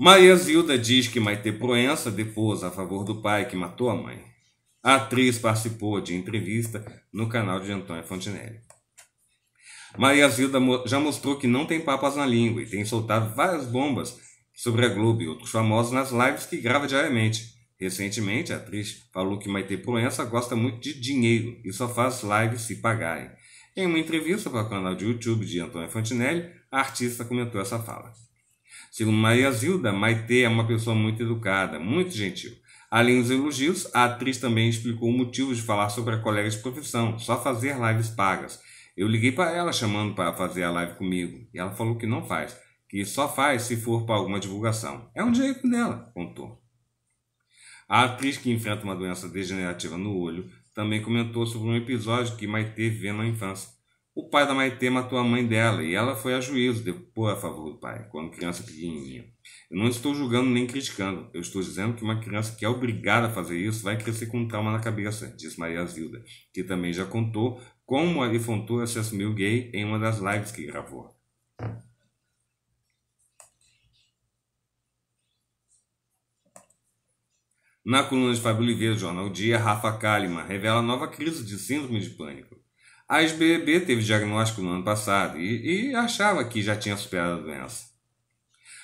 Maria Zilda diz que Maite Proença depôs a favor do pai que matou a mãe. A atriz participou de entrevista no canal de Antônio Fontinelli. Maria Zilda já mostrou que não tem papas na língua e tem soltado várias bombas sobre a Globo e outros famosos nas lives que grava diariamente. Recentemente, a atriz falou que Maite Proença gosta muito de dinheiro e só faz lives se pagarem. Em uma entrevista para o canal de YouTube de Antônio Fontinelli, a artista comentou essa fala. Segundo Maria Zilda, Maite é uma pessoa muito educada, muito gentil. Além dos elogios, a atriz também explicou o motivo de falar sobre a colega de profissão, só fazer lives pagas. Eu liguei para ela chamando para fazer a live comigo e ela falou que não faz, que só faz se for para alguma divulgação. É um direito dela, contou. A atriz que enfrenta uma doença degenerativa no olho também comentou sobre um episódio que Maite vê na infância. O pai da Maitê matou a mãe dela e ela foi a juízo depois a favor do pai, quando criança pequenininha. Eu não estou julgando nem criticando, eu estou dizendo que uma criança que é obrigada a fazer isso vai crescer com um trauma na cabeça, diz Maria Zilda, que também já contou como Ari Fontoura se assumiu gay em uma das lives que gravou. Na coluna de Fábio Oliveira, Jornal Dia, Rafa Kalimann revela nova crise de síndrome de pânico. A ex-BBB teve diagnóstico no ano passado e, e, achava que já tinha superado a doença.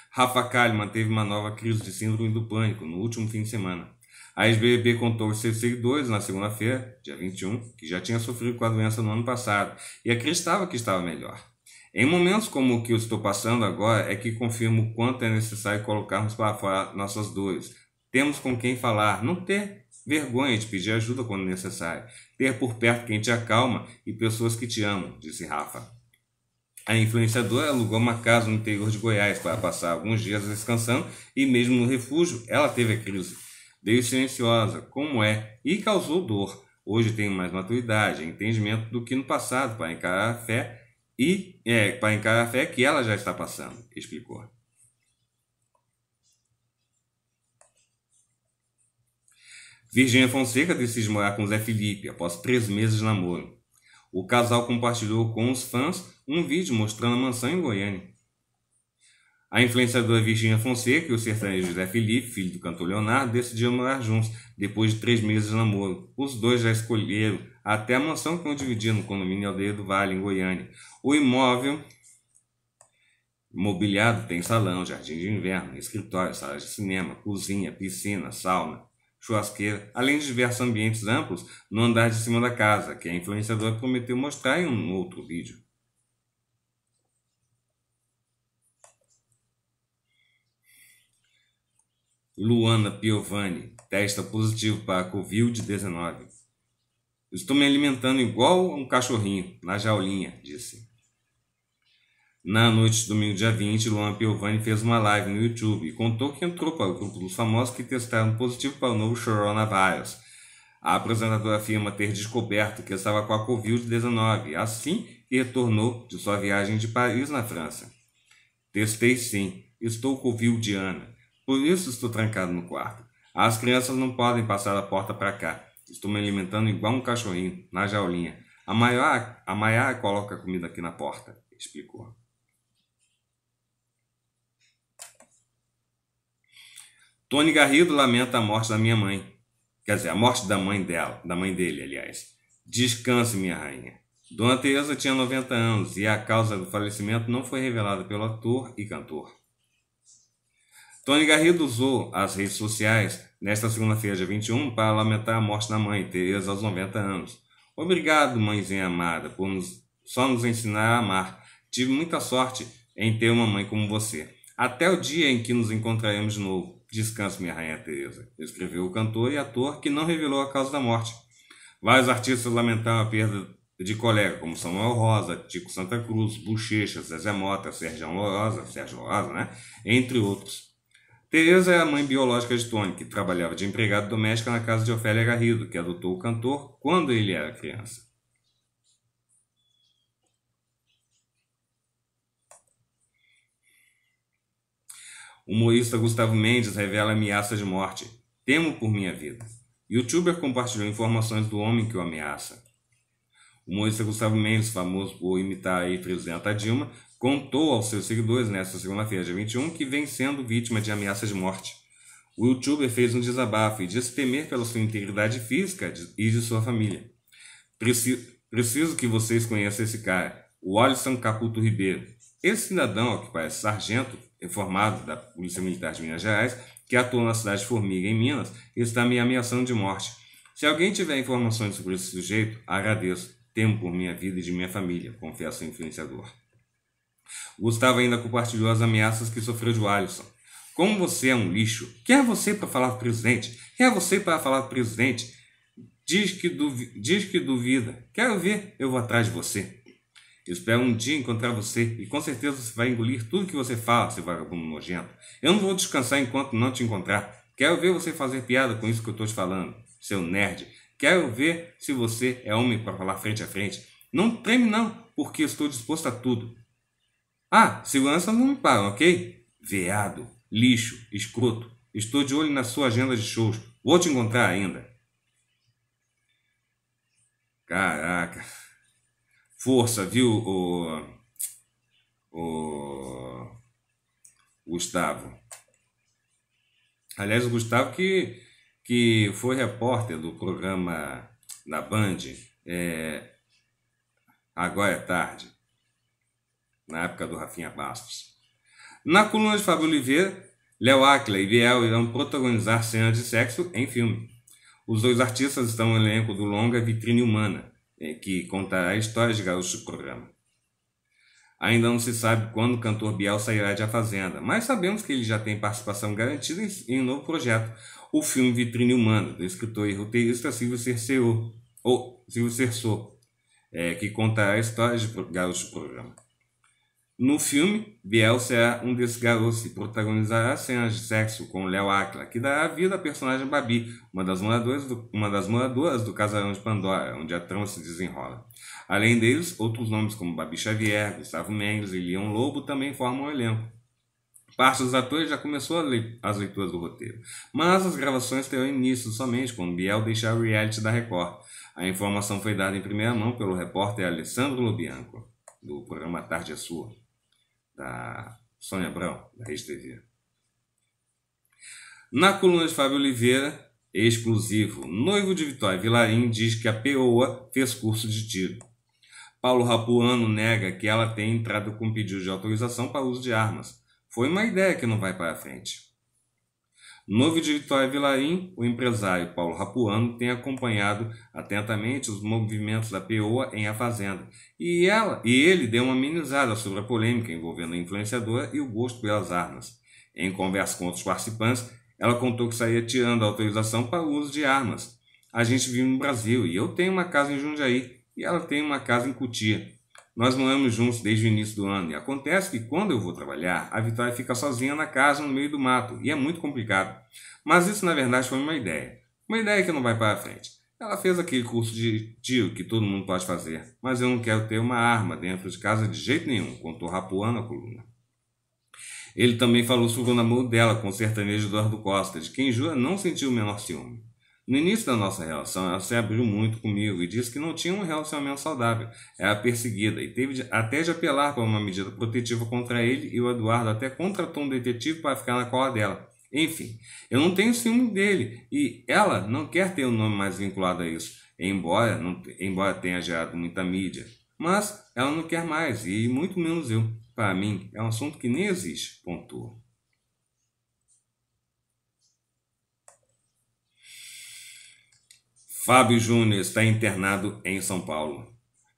Rafa Kalimann teve uma nova crise de síndrome do pânico no último fim de semana. A ex-BBB contou aos seus seguidores na segunda-feira, dia 21, que já tinha sofrido com a doença no ano passado e acreditava que estava melhor. Em momentos como o que eu estou passando agora é que confirmo o quanto é necessário colocarmos para fora nossas dores. Temos com quem falar, não ter Vergonha de pedir ajuda quando necessário. Ter por perto quem te acalma e pessoas que te amam, disse Rafa. A influenciadora alugou uma casa no interior de Goiás para passar alguns dias descansando e, mesmo no refúgio, ela teve a crise. deu silenciosa, como é, e causou dor. Hoje tenho mais maturidade, entendimento do que no passado para encarar a fé e é, para encarar a fé que ela já está passando, explicou. Virginia Fonseca decide morar com Zé Felipe após três meses de namoro. O casal compartilhou com os fãs um vídeo mostrando a mansão em Goiânia. A influenciadora Virginia Fonseca e o sertanejo José Felipe, filho do cantor Leonardo, decidiram morar juntos depois de três meses de namoro. Os dois já escolheram até a mansão que vão dividir no condomínio Aldeia do Vale, em Goiânia. O imóvel mobiliado tem salão, jardim de inverno, escritório, sala de cinema, cozinha, piscina, sauna churrasqueira, além de diversos ambientes amplos no andar de cima da casa, que a influenciadora prometeu mostrar em um outro vídeo. Luana Piovani testa positivo para a Covid-19. Estou me alimentando igual um cachorrinho, na jaulinha, disse. Na noite de domingo, dia 20, Luan Piovani fez uma live no YouTube e contou que entrou para o grupo dos famosos que testaram positivo para o novo coronavírus. A apresentadora afirma ter descoberto que estava com a Covid-19, assim que retornou de sua viagem de Paris, na França. Testei sim, estou com Diana, por isso estou trancado no quarto. As crianças não podem passar a porta para cá. Estou me alimentando igual um cachorrinho, na jaulinha. A Maiara a coloca a comida aqui na porta, explicou. Tony Garrido lamenta a morte da minha mãe. Quer dizer, a morte da mãe dela, da mãe dele, aliás. Descanse, minha rainha. Dona Teresa tinha 90 anos e a causa do falecimento não foi revelada pelo ator e cantor. Tony Garrido usou as redes sociais nesta segunda-feira, dia 21, para lamentar a morte da mãe, Teresa, aos 90 anos. Obrigado, mãezinha amada, por nos, só nos ensinar a amar. Tive muita sorte em ter uma mãe como você. Até o dia em que nos encontraremos de novo. Descanse, minha rainha Teresa, escreveu o cantor e ator que não revelou a causa da morte. Vários artistas lamentaram a perda de colega, como Samuel Rosa, Tico Santa Cruz, Bochecha, Zezé Mota, Sérgio Rosa, Sérgio né? entre outros. Teresa é a mãe biológica de Tony, que trabalhava de empregada doméstica na casa de Ofélia Garrido, que adotou o cantor quando ele era criança. O humorista Gustavo Mendes revela ameaça de morte. Temo por minha vida. Youtuber compartilhou informações do homem que o ameaça. O humorista Gustavo Mendes, famoso por imitar a ex-presidenta Dilma, contou aos seus seguidores nesta segunda-feira, dia 21, que vem sendo vítima de ameaça de morte. O youtuber fez um desabafo e disse temer pela sua integridade física e de sua família. preciso que vocês conheçam esse cara, o Alisson Caputo Ribeiro. Esse cidadão, que parece sargento, reformado da Polícia Militar de Minas Gerais, que atua na cidade de Formiga, em Minas, e está me ameaçando de morte. Se alguém tiver informações sobre esse sujeito, agradeço. Temo por minha vida e de minha família, confessa o influenciador. Gustavo ainda compartilhou as ameaças que sofreu de Alisson. Como você é um lixo, Quer você para falar do presidente? Quer você para falar do presidente? Diz que, duvi diz que duvida. Quero ver, eu vou atrás de você. Eu espero um dia encontrar você e com certeza você vai engolir tudo que você fala, seu vagabundo nojento. Eu não vou descansar enquanto não te encontrar. Quero ver você fazer piada com isso que eu estou te falando, seu nerd. Quero ver se você é homem para falar frente a frente. Não treme não, porque estou disposto a tudo. Ah, segurança não me paga, ok? Veado, lixo, escroto. Estou de olho na sua agenda de shows. Vou te encontrar ainda. Caraca. Força, viu, o, o Gustavo. Aliás, o Gustavo que, que foi repórter do programa da Band é, Agora é Tarde, na época do Rafinha Bastos. Na coluna de Fábio Oliveira, Léo Acla e Biel irão protagonizar cenas de sexo em filme. Os dois artistas estão no elenco do longa Vitrine Humana, é que contará a história de Gaúcho do programa. Ainda não se sabe quando o cantor Biel sairá de A Fazenda, mas sabemos que ele já tem participação garantida em, um novo projeto, o filme Vitrine Humana, do escritor e roteirista Silvio Cerceu, ou Silvio Cerçou, é, que contará a história de Gaúcho do programa. No filme, Biel será é um desses garotos e protagonizará cenas de sexo com Léo Acla, que dará vida à personagem Babi, uma das, moradoras do, uma das moradoras do casarão de Pandora, onde a trama se desenrola. Além deles, outros nomes como Babi Xavier, Gustavo Mendes e Leon Lobo também formam o elenco. Parte dos atores já começou le as leituras do roteiro, mas as gravações terão início somente quando Biel deixar o reality da Record. A informação foi dada em primeira mão pelo repórter Alessandro Lobianco, do programa Tarde é Sua da tá. Sônia Abrão, da Rede TV. Na coluna de Fábio Oliveira, exclusivo, noivo de Vitória Vilarim diz que a POA fez curso de tiro. Paulo Rapuano nega que ela tenha entrado com pedido de autorização para uso de armas. Foi uma ideia que não vai para a frente. Novo Vitória é Vilarim, o empresário Paulo Rapuano, tem acompanhado atentamente os movimentos da PEOA em A Fazenda. E, ela, e ele deu uma amenizada sobre a polêmica envolvendo a influenciadora e o gosto pelas armas. Em conversa com outros participantes, ela contou que saía tirando a autorização para o uso de armas. A gente vive no Brasil e eu tenho uma casa em Jundiaí e ela tem uma casa em Cutia. Nós moramos juntos desde o início do ano e acontece que quando eu vou trabalhar, a Vitória fica sozinha na casa, no meio do mato, e é muito complicado. Mas isso na verdade foi uma ideia. Uma ideia que não vai para frente. Ela fez aquele curso de tiro que todo mundo pode fazer, mas eu não quero ter uma arma dentro de casa de jeito nenhum, contou Rapuano a coluna. Ele também falou sobre o namoro dela com o sertanejo Eduardo Costa, de quem Jura não sentiu o menor ciúme. No início da nossa relação, ela se abriu muito comigo e disse que não tinha um relacionamento saudável. Era perseguida e teve de, até de apelar para uma medida protetiva contra ele e o Eduardo até contratou um detetive para ficar na cola dela. Enfim, eu não tenho ciúme dele e ela não quer ter o um nome mais vinculado a isso, embora, não, embora tenha gerado muita mídia. Mas ela não quer mais e muito menos eu. Para mim, é um assunto que nem existe, pontuou. Fábio Júnior está internado em São Paulo.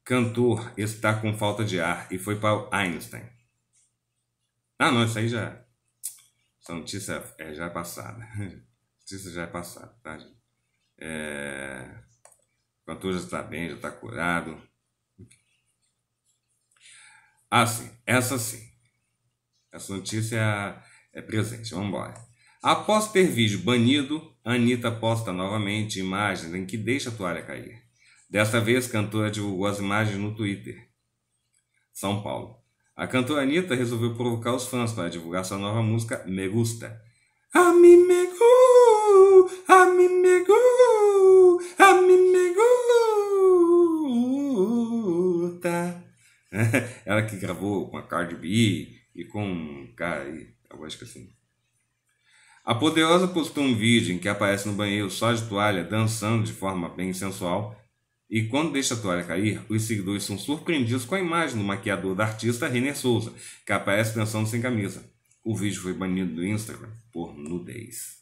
Cantor está com falta de ar e foi para Einstein. Ah, não, isso aí já. Essa notícia é já passada. notícia já é passada, tá, gente? É... O cantor já está bem, já está curado. Ah, sim, essa sim. Essa notícia é presente. Vamos embora. Após ter vídeo banido, Anitta posta novamente imagens em que deixa a toalha cair. Desta vez, cantora divulgou as imagens no Twitter. São Paulo. A cantora Anitta resolveu provocar os fãs para divulgar sua nova música Me Gusta. A me go, a mim me go, a mim me gusta. Ela que gravou com a Cardi B e com... Cara, eu acho que assim... A poderosa postou um vídeo em que aparece no banheiro só de toalha, dançando de forma bem sensual, e quando deixa a toalha cair, os seguidores são surpreendidos com a imagem do maquiador da artista Renner Souza, que aparece dançando sem camisa. O vídeo foi banido do Instagram por nudez.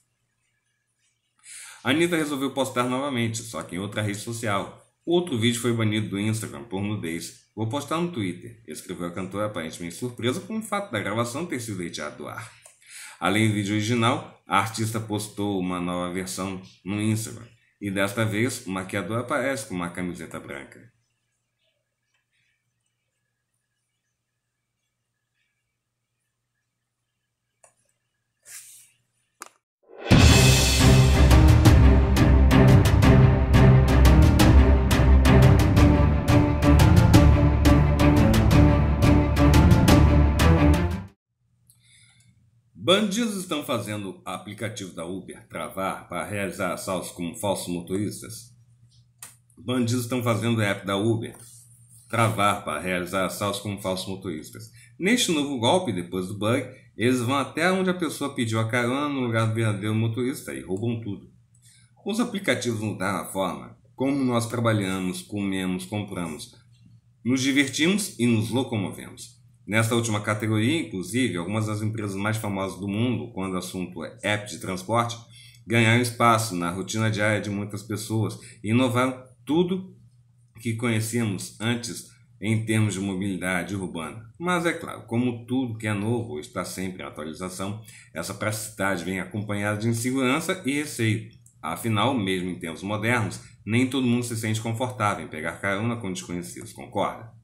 Anitta resolveu postar novamente, só que em outra rede social. Outro vídeo foi banido do Instagram por nudez. Vou postar no Twitter, escreveu a cantora aparentemente surpresa com o fato da gravação ter sido retirada do ar. Além do vídeo original, a artista postou uma nova versão no Instagram e desta vez o maquiador aparece com uma camiseta branca. Bandidos estão fazendo aplicativo da Uber travar para realizar assaltos como falsos motoristas? Bandidos estão fazendo app da Uber travar para realizar assaltos como falsos motoristas. Neste novo golpe, depois do bug, eles vão até onde a pessoa pediu a carona no lugar do verdadeiro motorista e roubam tudo. Os aplicativos mudaram a forma como nós trabalhamos, comemos, compramos, nos divertimos e nos locomovemos nesta última categoria, inclusive, algumas das empresas mais famosas do mundo, quando o assunto é app de transporte, ganharam espaço na rotina diária de muitas pessoas e inovaram tudo que conhecíamos antes em termos de mobilidade urbana. Mas é claro, como tudo que é novo está sempre em atualização, essa praticidade vem acompanhada de insegurança e receio. Afinal, mesmo em tempos modernos, nem todo mundo se sente confortável em pegar carona com desconhecidos, concorda?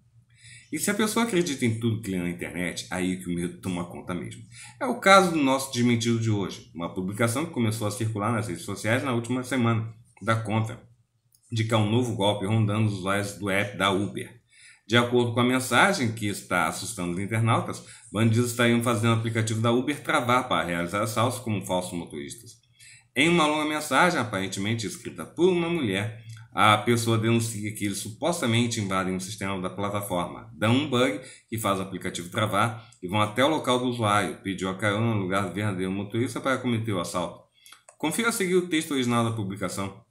E se a pessoa acredita em tudo que lê na internet, aí é que o medo toma conta mesmo. É o caso do nosso desmentido de hoje, uma publicação que começou a circular nas redes sociais na última semana, da conta de que há um novo golpe rondando os usuários do app da Uber. De acordo com a mensagem que está assustando os internautas, bandidos estariam fazendo o aplicativo da Uber travar para realizar assaltos como falsos motoristas. Em uma longa mensagem, aparentemente escrita por uma mulher, a pessoa denuncia que eles supostamente invadem o sistema da plataforma, dão um bug que faz o aplicativo travar e vão até o local do usuário, pediu a carona no lugar do verdadeiro motorista para cometer o assalto. Confira a seguir o texto original da publicação.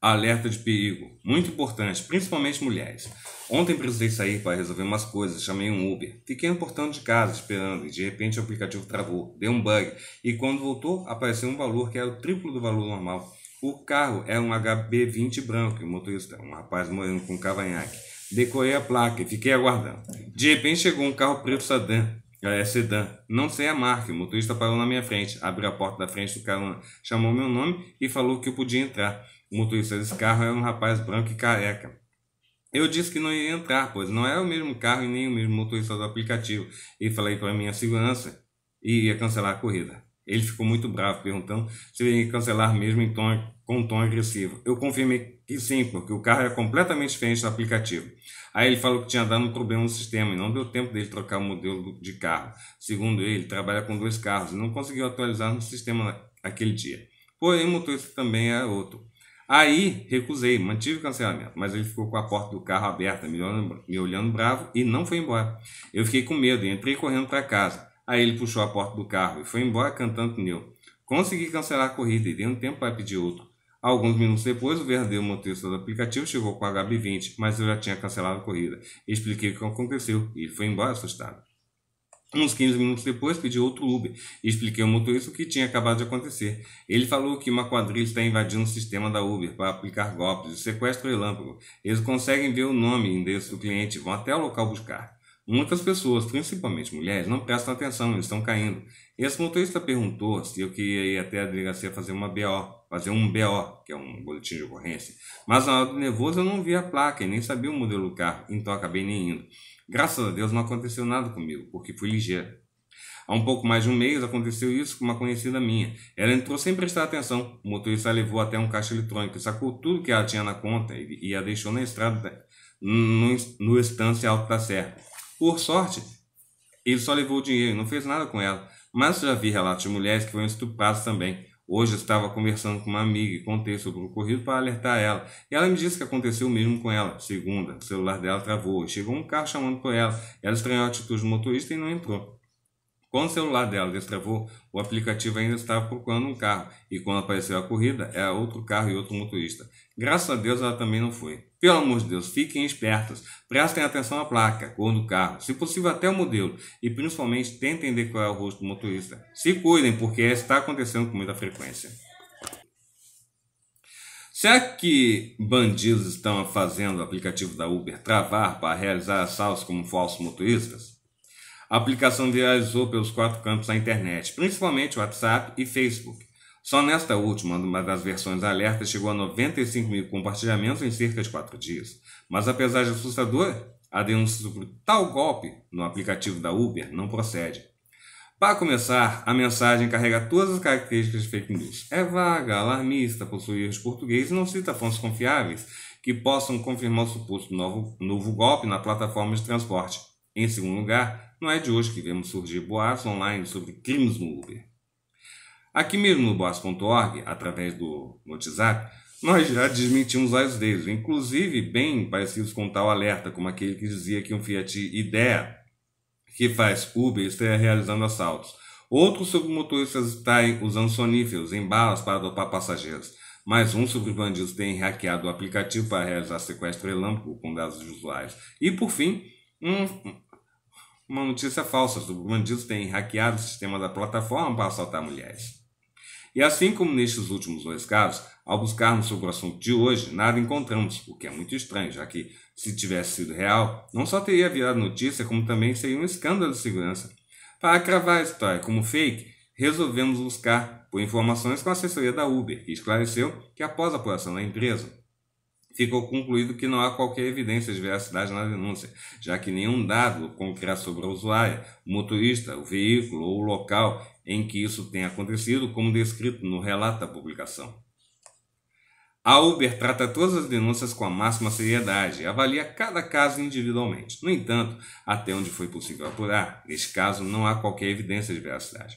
alerta de perigo, muito importante, principalmente mulheres. Ontem precisei sair para resolver umas coisas, chamei um Uber. Fiquei no portão de casa esperando e de repente o aplicativo travou, deu um bug e quando voltou apareceu um valor que era o triplo do valor normal. O carro era um HB20 branco e o motorista, um rapaz moreno com cavanhaque. Decorei a placa e fiquei aguardando. De repente chegou um carro preto sedã, é, sedã. Não sei a marca. O motorista parou na minha frente, abriu a porta da frente do carona, chamou meu nome e falou que eu podia entrar. O motorista desse carro era um rapaz branco e careca. Eu disse que não ia entrar, pois não era é o mesmo carro e nem o mesmo motorista do aplicativo. E falei para minha segurança e ia cancelar a corrida. Ele ficou muito bravo, perguntando se ia cancelar mesmo em tom, com tom agressivo. Eu confirmei que sim, porque o carro era completamente diferente do aplicativo. Aí ele falou que tinha dado um problema no sistema e não deu tempo dele trocar o modelo de carro. Segundo ele, trabalha com dois carros e não conseguiu atualizar no sistema naquele dia. Porém, o motorista também era é outro. Aí recusei, mantive o cancelamento, mas ele ficou com a porta do carro aberta, me olhando, me olhando bravo e não foi embora. Eu fiquei com medo e entrei correndo para casa. Aí ele puxou a porta do carro e foi embora cantando pneu. Consegui cancelar a corrida e dei um tempo para pedir outro. Alguns minutos depois, o verdadeiro motorista do aplicativo chegou com a HB20, mas eu já tinha cancelado a corrida. Expliquei o que aconteceu e ele foi embora assustado. Uns 15 minutos depois, pedi outro Uber e expliquei ao motorista o que tinha acabado de acontecer. Ele falou que uma quadrilha está invadindo o sistema da Uber para aplicar golpes e sequestro relâmpago. Eles conseguem ver o nome e endereço do cliente vão até o local buscar. Muitas pessoas, principalmente mulheres, não prestam atenção, eles estão caindo. Esse motorista perguntou se eu queria ir até a delegacia fazer uma BO, fazer um BO, que é um boletim de ocorrência. Mas na hora do nervoso eu não vi a placa e nem sabia o modelo do carro, então acabei nem indo. Graças a Deus não aconteceu nada comigo, porque fui ligeiro Há um pouco mais de um mês aconteceu isso com uma conhecida minha. Ela entrou sem prestar atenção. O motorista a levou até um caixa eletrônico, sacou tudo que ela tinha na conta e a deixou na estrada, no, no estância alto da serra. Por sorte, ele só levou o dinheiro, não fez nada com ela. Mas já vi relatos de mulheres que foram estupradas também. Hoje eu estava conversando com uma amiga e contei sobre o ocorrido para alertar ela. E ela me disse que aconteceu o mesmo com ela. Segunda, o celular dela travou. Chegou um carro chamando por ela. Ela estranhou a atitude do motorista e não entrou. Quando o celular dela destravou, o aplicativo ainda estava procurando um carro, e quando apareceu a corrida, era outro carro e outro motorista. Graças a Deus ela também não foi. Pelo amor de Deus, fiquem espertos, prestem atenção à placa, cor do carro, se possível até o modelo, e principalmente tentem decorar o rosto do motorista. Se cuidem, porque está acontecendo com muita frequência. Será que bandidos estão fazendo o aplicativo da Uber travar para realizar assaltos como falsos motoristas? A aplicação viralizou pelos quatro campos da internet, principalmente WhatsApp e Facebook. Só nesta última, uma das versões alerta chegou a 95 mil compartilhamentos em cerca de quatro dias. Mas apesar de assustador, a denúncia sobre tal golpe no aplicativo da Uber não procede. Para começar, a mensagem carrega todas as características de fake news. É vaga, alarmista, possui erros português e não cita fontes confiáveis que possam confirmar o suposto novo, novo golpe na plataforma de transporte. Em segundo lugar, não é de hoje que vemos surgir boatos online sobre crimes no Uber. Aqui mesmo no Boas.org, através do WhatsApp, nós já desmentimos vários deles, inclusive bem parecidos com tal alerta, como aquele que dizia que um Fiat Idea, que faz Uber, estaria realizando assaltos. Outros sobre motoristas estarem usando soníferos em balas para dopar passageiros. Mais um sobre bandidos terem hackeado o aplicativo para realizar sequestro relâmpago com dados de usuários. E, por fim, um, uma notícia falsa sobre bandidos terem hackeado o sistema da plataforma para assaltar mulheres. E assim como nestes últimos dois casos, ao buscarmos sobre o assunto de hoje, nada encontramos, o que é muito estranho, já que, se tivesse sido real, não só teria virado notícia, como também seria um escândalo de segurança. Para cravar a história como fake, resolvemos buscar por informações com a assessoria da Uber, que esclareceu que, após a apuração da empresa, ficou concluído que não há qualquer evidência de veracidade na denúncia, já que nenhum dado concreto sobre a usuária, o motorista, o veículo ou o local em que isso tenha acontecido, como descrito no relato da publicação. A Uber trata todas as denúncias com a máxima seriedade e avalia cada caso individualmente. No entanto, até onde foi possível apurar, neste caso não há qualquer evidência de veracidade.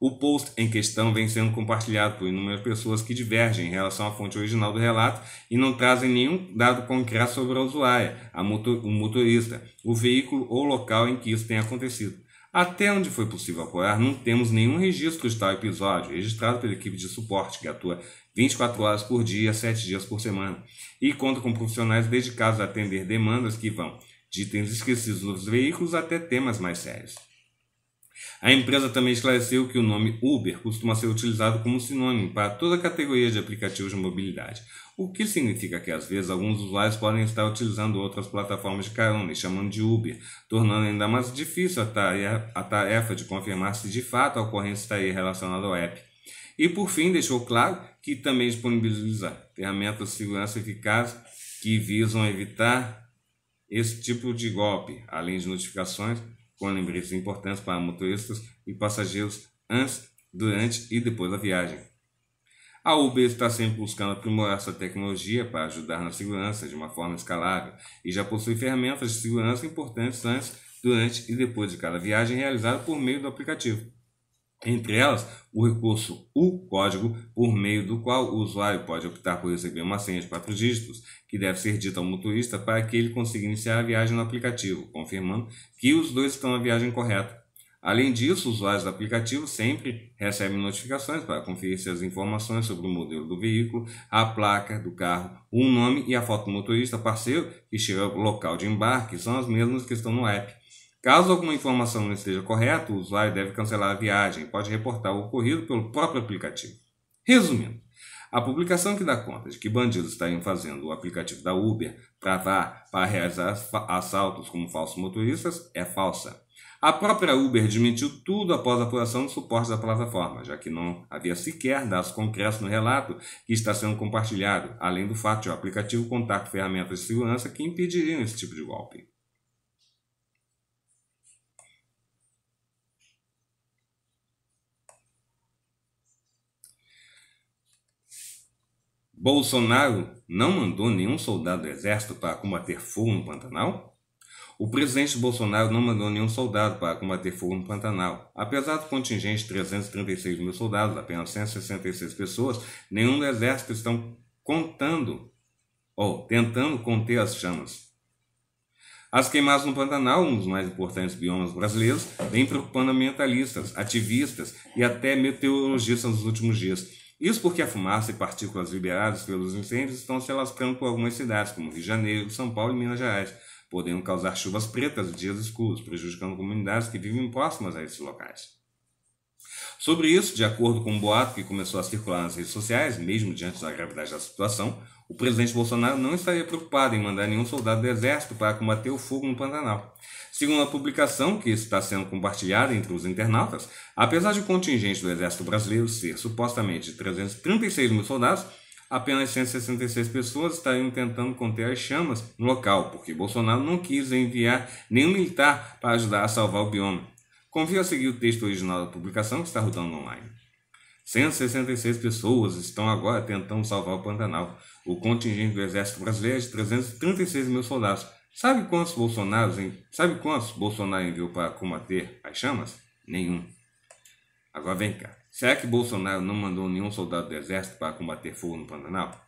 O post em questão vem sendo compartilhado por inúmeras pessoas que divergem em relação à fonte original do relato e não trazem nenhum dado concreto sobre a usuária, a motor, o motorista, o veículo ou o local em que isso tenha acontecido. Até onde foi possível apurar, não temos nenhum registro de tal episódio, registrado pela equipe de suporte, que atua 24 horas por dia, 7 dias por semana, e conta com profissionais dedicados a atender demandas que vão de itens esquecidos nos veículos até temas mais sérios. A empresa também esclareceu que o nome Uber costuma ser utilizado como sinônimo para toda a categoria de aplicativos de mobilidade. O que significa que às vezes alguns usuários podem estar utilizando outras plataformas de carona e chamando de Uber, tornando ainda mais difícil a tarefa de confirmar se de fato a ocorrência aí relacionada ao app. E por fim, deixou claro que também disponibiliza ferramentas de segurança eficazes que visam evitar esse tipo de golpe, além de notificações com lembretes importantes para motoristas e passageiros antes, durante e depois da viagem. A Uber está sempre buscando aprimorar sua tecnologia para ajudar na segurança de uma forma escalável e já possui ferramentas de segurança importantes antes, durante e depois de cada viagem realizada por meio do aplicativo. Entre elas, o recurso U código, por meio do qual o usuário pode optar por receber uma senha de quatro dígitos, que deve ser dita ao motorista para que ele consiga iniciar a viagem no aplicativo, confirmando que os dois estão na viagem correta. Além disso, os usuários do aplicativo sempre recebem notificações para conferir as informações sobre o modelo do veículo, a placa do carro, o nome e a foto do motorista parceiro que chega ao local de embarque são as mesmas que estão no app. Caso alguma informação não esteja correta, o usuário deve cancelar a viagem e pode reportar o ocorrido pelo próprio aplicativo. Resumindo, a publicação que dá conta de que bandidos estariam fazendo o aplicativo da Uber travar para realizar assaltos como falsos motoristas é falsa. A própria Uber desmentiu tudo após a apuração do suporte da plataforma, já que não havia sequer dados concretos no relato que está sendo compartilhado, além do fato de o aplicativo contar com ferramentas de segurança que impediriam esse tipo de golpe. Bolsonaro não mandou nenhum soldado do exército para combater fogo no Pantanal? O presidente Bolsonaro não mandou nenhum soldado para combater fogo no Pantanal. Apesar do contingente de 336 mil soldados, apenas 166 pessoas, nenhum do exército estão contando ou tentando conter as chamas. As queimadas no Pantanal, um dos mais importantes biomas brasileiros, vem preocupando ambientalistas, ativistas e até meteorologistas nos últimos dias. Isso porque a fumaça e partículas liberadas pelos incêndios estão se alastrando por algumas cidades, como Rio de Janeiro, São Paulo e Minas Gerais podendo causar chuvas pretas, e dias escuros, prejudicando comunidades que vivem próximas a esses locais. Sobre isso, de acordo com um boato que começou a circular nas redes sociais, mesmo diante da gravidade da situação, o presidente Bolsonaro não estaria preocupado em mandar nenhum soldado do exército para combater o fogo no Pantanal. Segundo a publicação, que está sendo compartilhada entre os internautas, apesar de o contingente do exército brasileiro ser supostamente de 336 mil soldados, Apenas 166 pessoas estariam tentando conter as chamas no local, porque Bolsonaro não quis enviar nenhum militar para ajudar a salvar o bioma. Convio a seguir o texto original da publicação que está rodando online. 166 pessoas estão agora tentando salvar o Pantanal. O contingente do Exército Brasileiro é de 336 mil soldados. Sabe quantos Bolsonaro, sabe quantos Bolsonaro enviou para combater as chamas? Nenhum. Agora vem cá. Será que Bolsonaro não mandou nenhum soldado do exército para combater fogo no Pantanal?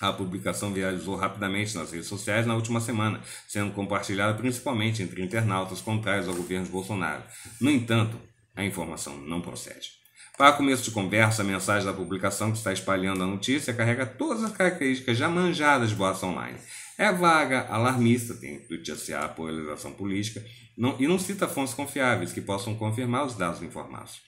A publicação viralizou rapidamente nas redes sociais na última semana, sendo compartilhada principalmente entre internautas contrários ao governo de Bolsonaro. No entanto, a informação não procede. Para começo de conversa, a mensagem da publicação que está espalhando a notícia carrega todas as características já manjadas de boatos online. É vaga, alarmista, tem intuito de a polarização política não, e não cita fontes confiáveis que possam confirmar os dados informados.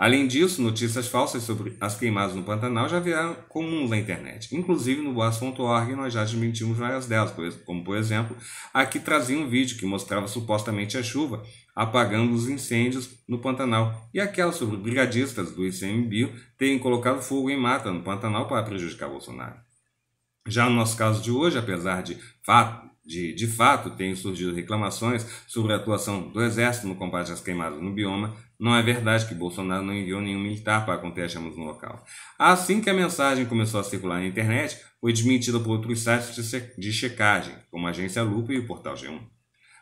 Além disso, notícias falsas sobre as queimadas no Pantanal já vieram comuns na internet. Inclusive no boas.org nós já desmentimos várias delas, como por exemplo, aqui trazia um vídeo que mostrava supostamente a chuva apagando os incêndios no Pantanal e aquela sobre brigadistas do ICMBio terem colocado fogo em mata no Pantanal para prejudicar Bolsonaro. Já no nosso caso de hoje, apesar de fato, de, de fato, têm surgido reclamações sobre a atuação do Exército no combate às queimadas no bioma, não é verdade que Bolsonaro não enviou nenhum militar para conter as chamas no local. Assim que a mensagem começou a circular na internet, foi desmentida por outros sites de checagem, como a agência Lupa e o portal G1.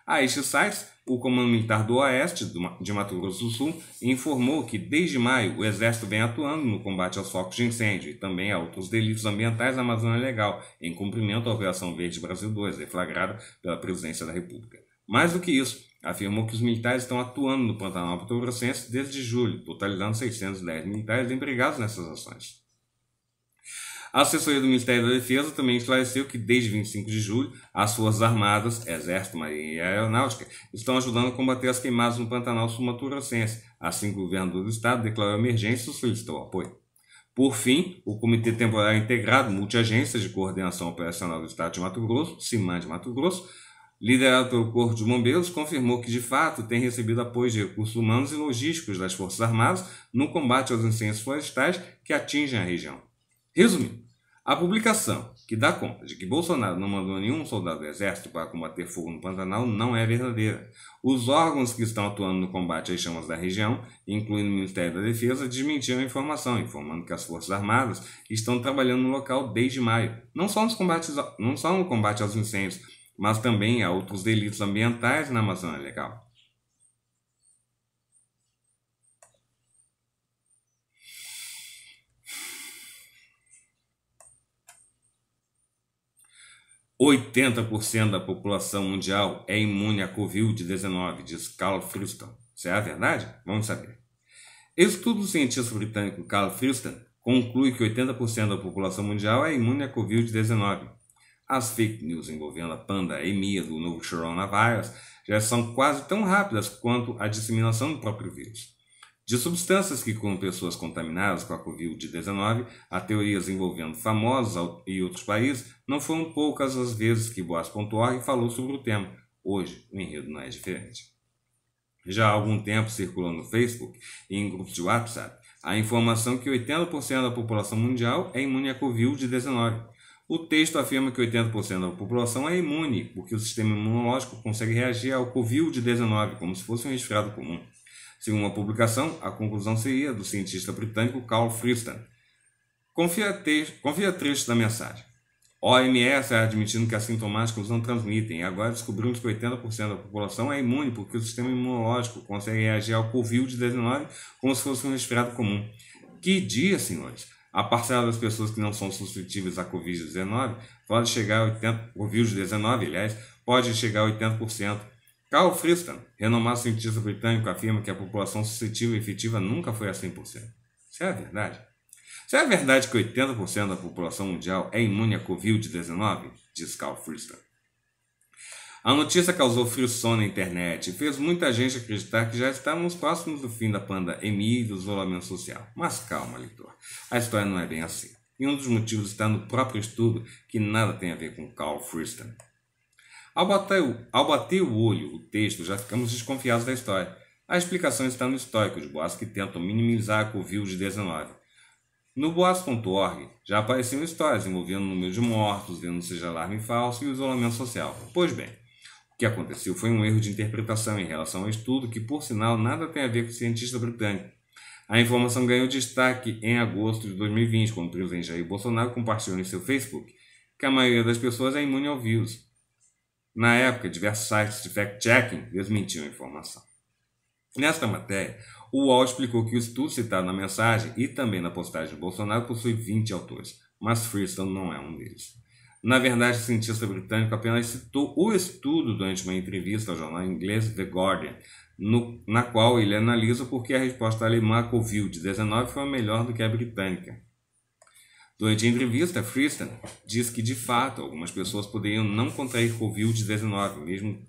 A este site, o Comando Militar do Oeste de Mato Grosso do Sul informou que, desde maio, o Exército vem atuando no combate aos focos de incêndio e também a outros delitos ambientais na Amazônia Legal, em cumprimento à Operação Verde Brasil 2, deflagrada pela Presidência da República. Mais do que isso, afirmou que os militares estão atuando no Pantanal Potogrossense desde julho, totalizando 610 militares empregados nessas ações. A assessoria do Ministério da Defesa também esclareceu que, desde 25 de julho, as Forças Armadas, Exército, Marinha e Aeronáutica estão ajudando a combater as queimadas no Pantanal Sumaturacense. Assim, o governador do Estado declarou emergência e solicitou apoio. Por fim, o Comitê Temporário Integrado Multiagências de Coordenação Operacional do Estado de Mato Grosso, CIMAN de Mato Grosso, liderado pelo Corpo de Bombeiros, confirmou que de fato tem recebido apoio de recursos humanos e logísticos das Forças Armadas no combate aos incêndios florestais que atingem a região. Resumindo, a publicação que dá conta de que Bolsonaro não mandou nenhum soldado do Exército para combater fogo no Pantanal não é verdadeira. Os órgãos que estão atuando no combate às chamas da região, incluindo o Ministério da Defesa, desmentiram a informação, informando que as Forças Armadas estão trabalhando no local desde maio, não só, nos combates, não só no combate aos incêndios, mas também a outros delitos ambientais na Amazônia Legal. 80% da população mundial é imune à Covid-19, diz Carl Friston. Será é verdade? Vamos saber. Estudo do cientista britânico Carl Friston conclui que 80% da população mundial é imune à Covid-19. As fake news envolvendo a pandemia do novo coronavírus já são quase tão rápidas quanto a disseminação do próprio vírus. De substâncias que com pessoas contaminadas com a Covid-19, a teorias envolvendo famosos e outros países, não foram poucas as vezes que Boas.org falou sobre o tema. Hoje, o enredo não é diferente. Já há algum tempo circulou no Facebook e em grupos de WhatsApp a informação que 80% da população mundial é imune à Covid-19. O texto afirma que 80% da população é imune, porque o sistema imunológico consegue reagir ao Covid-19 como se fosse um resfriado comum. Segundo uma publicação, a conclusão seria do cientista britânico Carl Friston. Confia trecho da mensagem. OMS é admitindo que assintomáticos não transmitem. E agora descobrimos que 80% da população é imune porque o sistema imunológico consegue reagir ao Covid-19 como se fosse um resfriado comum. Que dia, senhores! A parcela das pessoas que não são suscetíveis à Covid-19 pode chegar a 80%, Covid-19, aliás, pode chegar a 80%. Carl Friston, renomado cientista britânico, afirma que a população suscetível e efetiva nunca foi a 100%. Isso é a verdade? Se é verdade que 80% da população mundial é imune à Covid-19, diz Carl Friston. A notícia causou frição na internet e fez muita gente acreditar que já estávamos próximos do fim da pandemia e do isolamento social. Mas calma, leitor, a história não é bem assim. E um dos motivos está no próprio estudo, que nada tem a ver com Carl Friston. Ao bater, o, ao bater o olho o texto, já ficamos desconfiados da história. A explicação está no histórico os boatos que tentam minimizar a Covid-19. No boatos.org já apareciam histórias envolvendo o número de mortos, vendo de alarme falso e o isolamento social. Pois bem, o que aconteceu foi um erro de interpretação em relação ao estudo que, por sinal, nada tem a ver com o cientista britânico. A informação ganhou destaque em agosto de 2020, quando o presidente Jair Bolsonaro compartilhou em seu Facebook que a maioria das pessoas é imune ao vírus. Na época, diversos sites de fact-checking desmentiam a informação. Nesta matéria, o UOL explicou que o estudo citado na mensagem e também na postagem de Bolsonaro possui 20 autores, mas Freestone não é um deles. Na verdade, o cientista britânico apenas citou o estudo durante uma entrevista ao jornal inglês The Guardian, no, na qual ele analisa por que a resposta alemã à Covid-19 foi melhor do que a britânica. Durante a entrevista, Friston diz que, de fato, algumas pessoas poderiam não contrair Covid-19, mesmo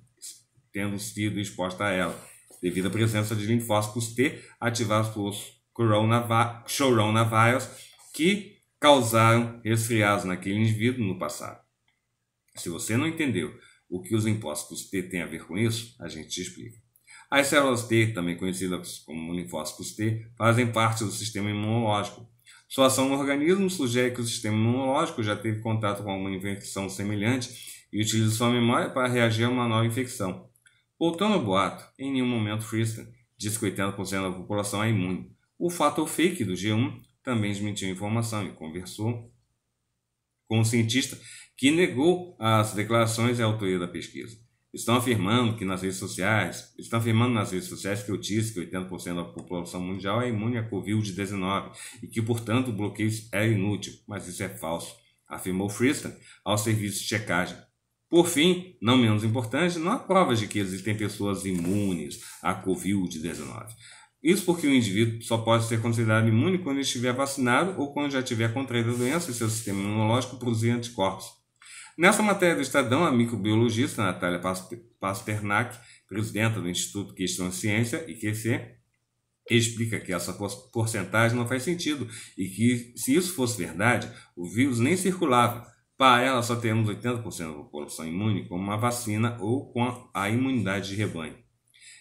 tendo sido exposta a ela, devido à presença de linfócitos T ativados por coronavírus que causaram resfriados naquele indivíduo no passado. Se você não entendeu o que os linfócitos T têm a ver com isso, a gente te explica. As células T, também conhecidas como linfócitos T, fazem parte do sistema imunológico ação no organismo sugere que o sistema imunológico já teve contato com uma infecção semelhante e utiliza sua memória para reagir a uma nova infecção. Voltando ao boato, em nenhum momento Freestone diz que 80% da população é imune. O fato fake do G1 também desmentiu a informação e conversou com um cientista que negou as declarações e a autoria da pesquisa estão afirmando que nas redes sociais, estão afirmando nas redes sociais que eu disse que 80% é da população mundial é imune à Covid-19 e que, portanto, o bloqueio é inútil, mas isso é falso, afirmou Friston ao serviço de checagem. Por fim, não menos importante, não há provas de que existem pessoas imunes à Covid-19. Isso porque o indivíduo só pode ser considerado imune quando estiver vacinado ou quando já tiver contraído a doença e seu sistema imunológico produzir anticorpos. Nessa matéria do Estadão, a microbiologista Natália Pasternak, presidenta do Instituto Questão Ciência, IQC, explica que essa porcentagem não faz sentido e que, se isso fosse verdade, o vírus nem circulava. Para ela, só temos 80% da população imune com uma vacina ou com a imunidade de rebanho.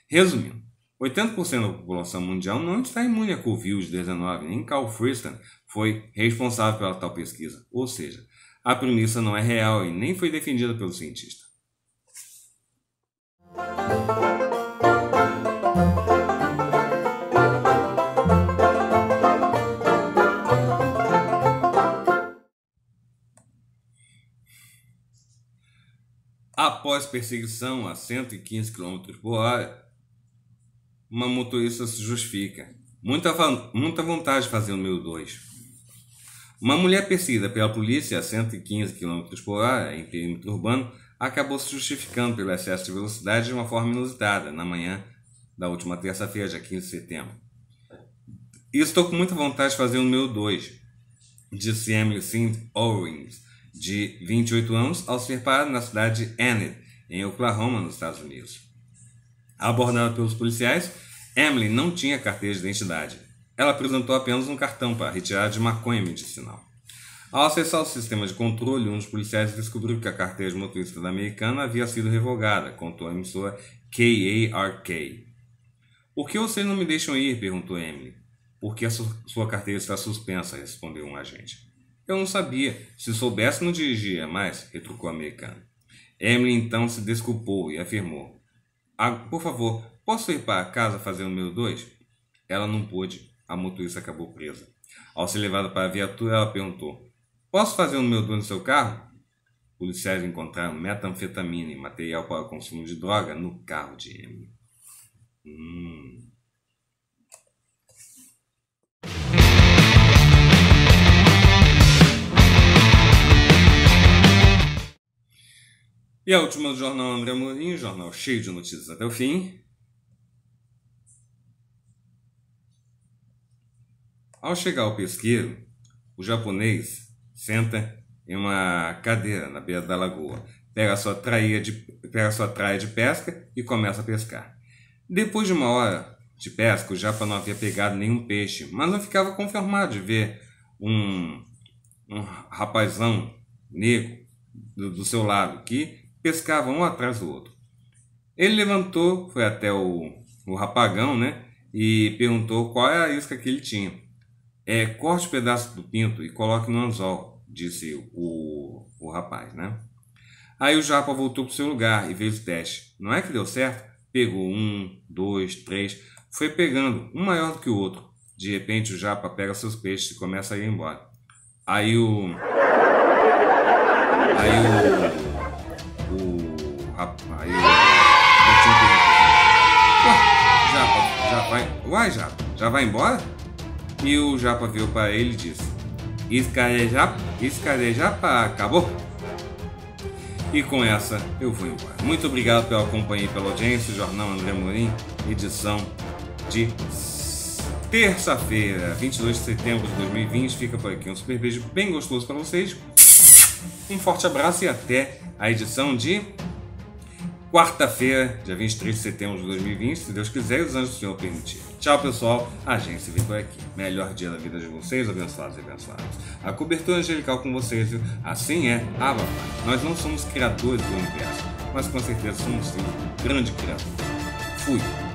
Resumindo, 80% da população mundial não está imune a Covid-19, nem Carl Friston foi responsável pela tal pesquisa. Ou seja, a premissa não é real e nem foi defendida pelo cientista. Após perseguição a 115 km por hora, uma motorista se justifica. Muita, muita vontade o meu 2. Uma mulher perseguida pela polícia a 115 km por hora em perímetro urbano acabou se justificando pelo excesso de velocidade de uma forma inusitada na manhã da última terça-feira, dia 15 de setembro. E estou com muita vontade de fazer o número 2, disse Emily St. Owings, de 28 anos, ao ser parada na cidade de Enid, em Oklahoma, nos Estados Unidos. Abordada pelos policiais, Emily não tinha carteira de identidade. Ela apresentou apenas um cartão para retirar de maconha medicinal. Ao acessar o sistema de controle, um dos policiais descobriu que a carteira de motorista da americana havia sido revogada, contou a emissora KARK. Por que vocês não me deixam ir? perguntou Emily. Porque a sua carteira está suspensa, respondeu um agente. Eu não sabia. Se soubesse, não dirigia mais, retrucou a americana. Emily então se desculpou e afirmou: ah, Por favor, posso ir para casa fazer o meu dois? Ela não pôde. A motorista acabou presa. Ao ser levada para a viatura, ela perguntou: Posso fazer o meu dono no seu carro? Policiais encontraram metanfetamina e material para consumo de droga no carro de M. Hum. E a última do jornal André Mourinho, jornal cheio de notícias até o fim. Ao chegar ao pesqueiro, o japonês senta em uma cadeira na beira da lagoa, pega sua, traia de, pega sua traia de pesca e começa a pescar. Depois de uma hora de pesca, o japa não havia pegado nenhum peixe, mas não ficava conformado de ver um, um rapazão negro do, do seu lado que pescava um atrás do outro. Ele levantou, foi até o, o rapagão, né? E perguntou qual é a isca que ele tinha. É, corte o pedaço do pinto e coloque no anzol, disse o, o rapaz, né? Aí o japa voltou para o seu lugar e fez o teste. Não é que deu certo? Pegou um, dois, três. Foi pegando, um maior do que o outro. De repente o japa pega seus peixes e começa a ir embora. Aí o. Aí o. O. Aí o. Japa, já vai. Uai, Japa, já vai embora? E o Japa veio para ele e disse: Escarejapa, escarejapa, acabou? E com essa eu vou embora. Muito obrigado pela companhia e pela audiência. Jornal André Morim, edição de terça-feira, 22 de setembro de 2020. Fica por aqui um super beijo bem gostoso para vocês. Um forte abraço e até a edição de quarta-feira, dia 23 de setembro de 2020, se Deus quiser e os anjos do Senhor permitir. Tchau, pessoal. A agência vem por aqui. Melhor dia da vida de vocês, abençoados e abençoados. A cobertura angelical com vocês, viu? Assim é, Abafá. Nós não somos criadores do universo, mas com certeza somos sim, grande criador. Fui.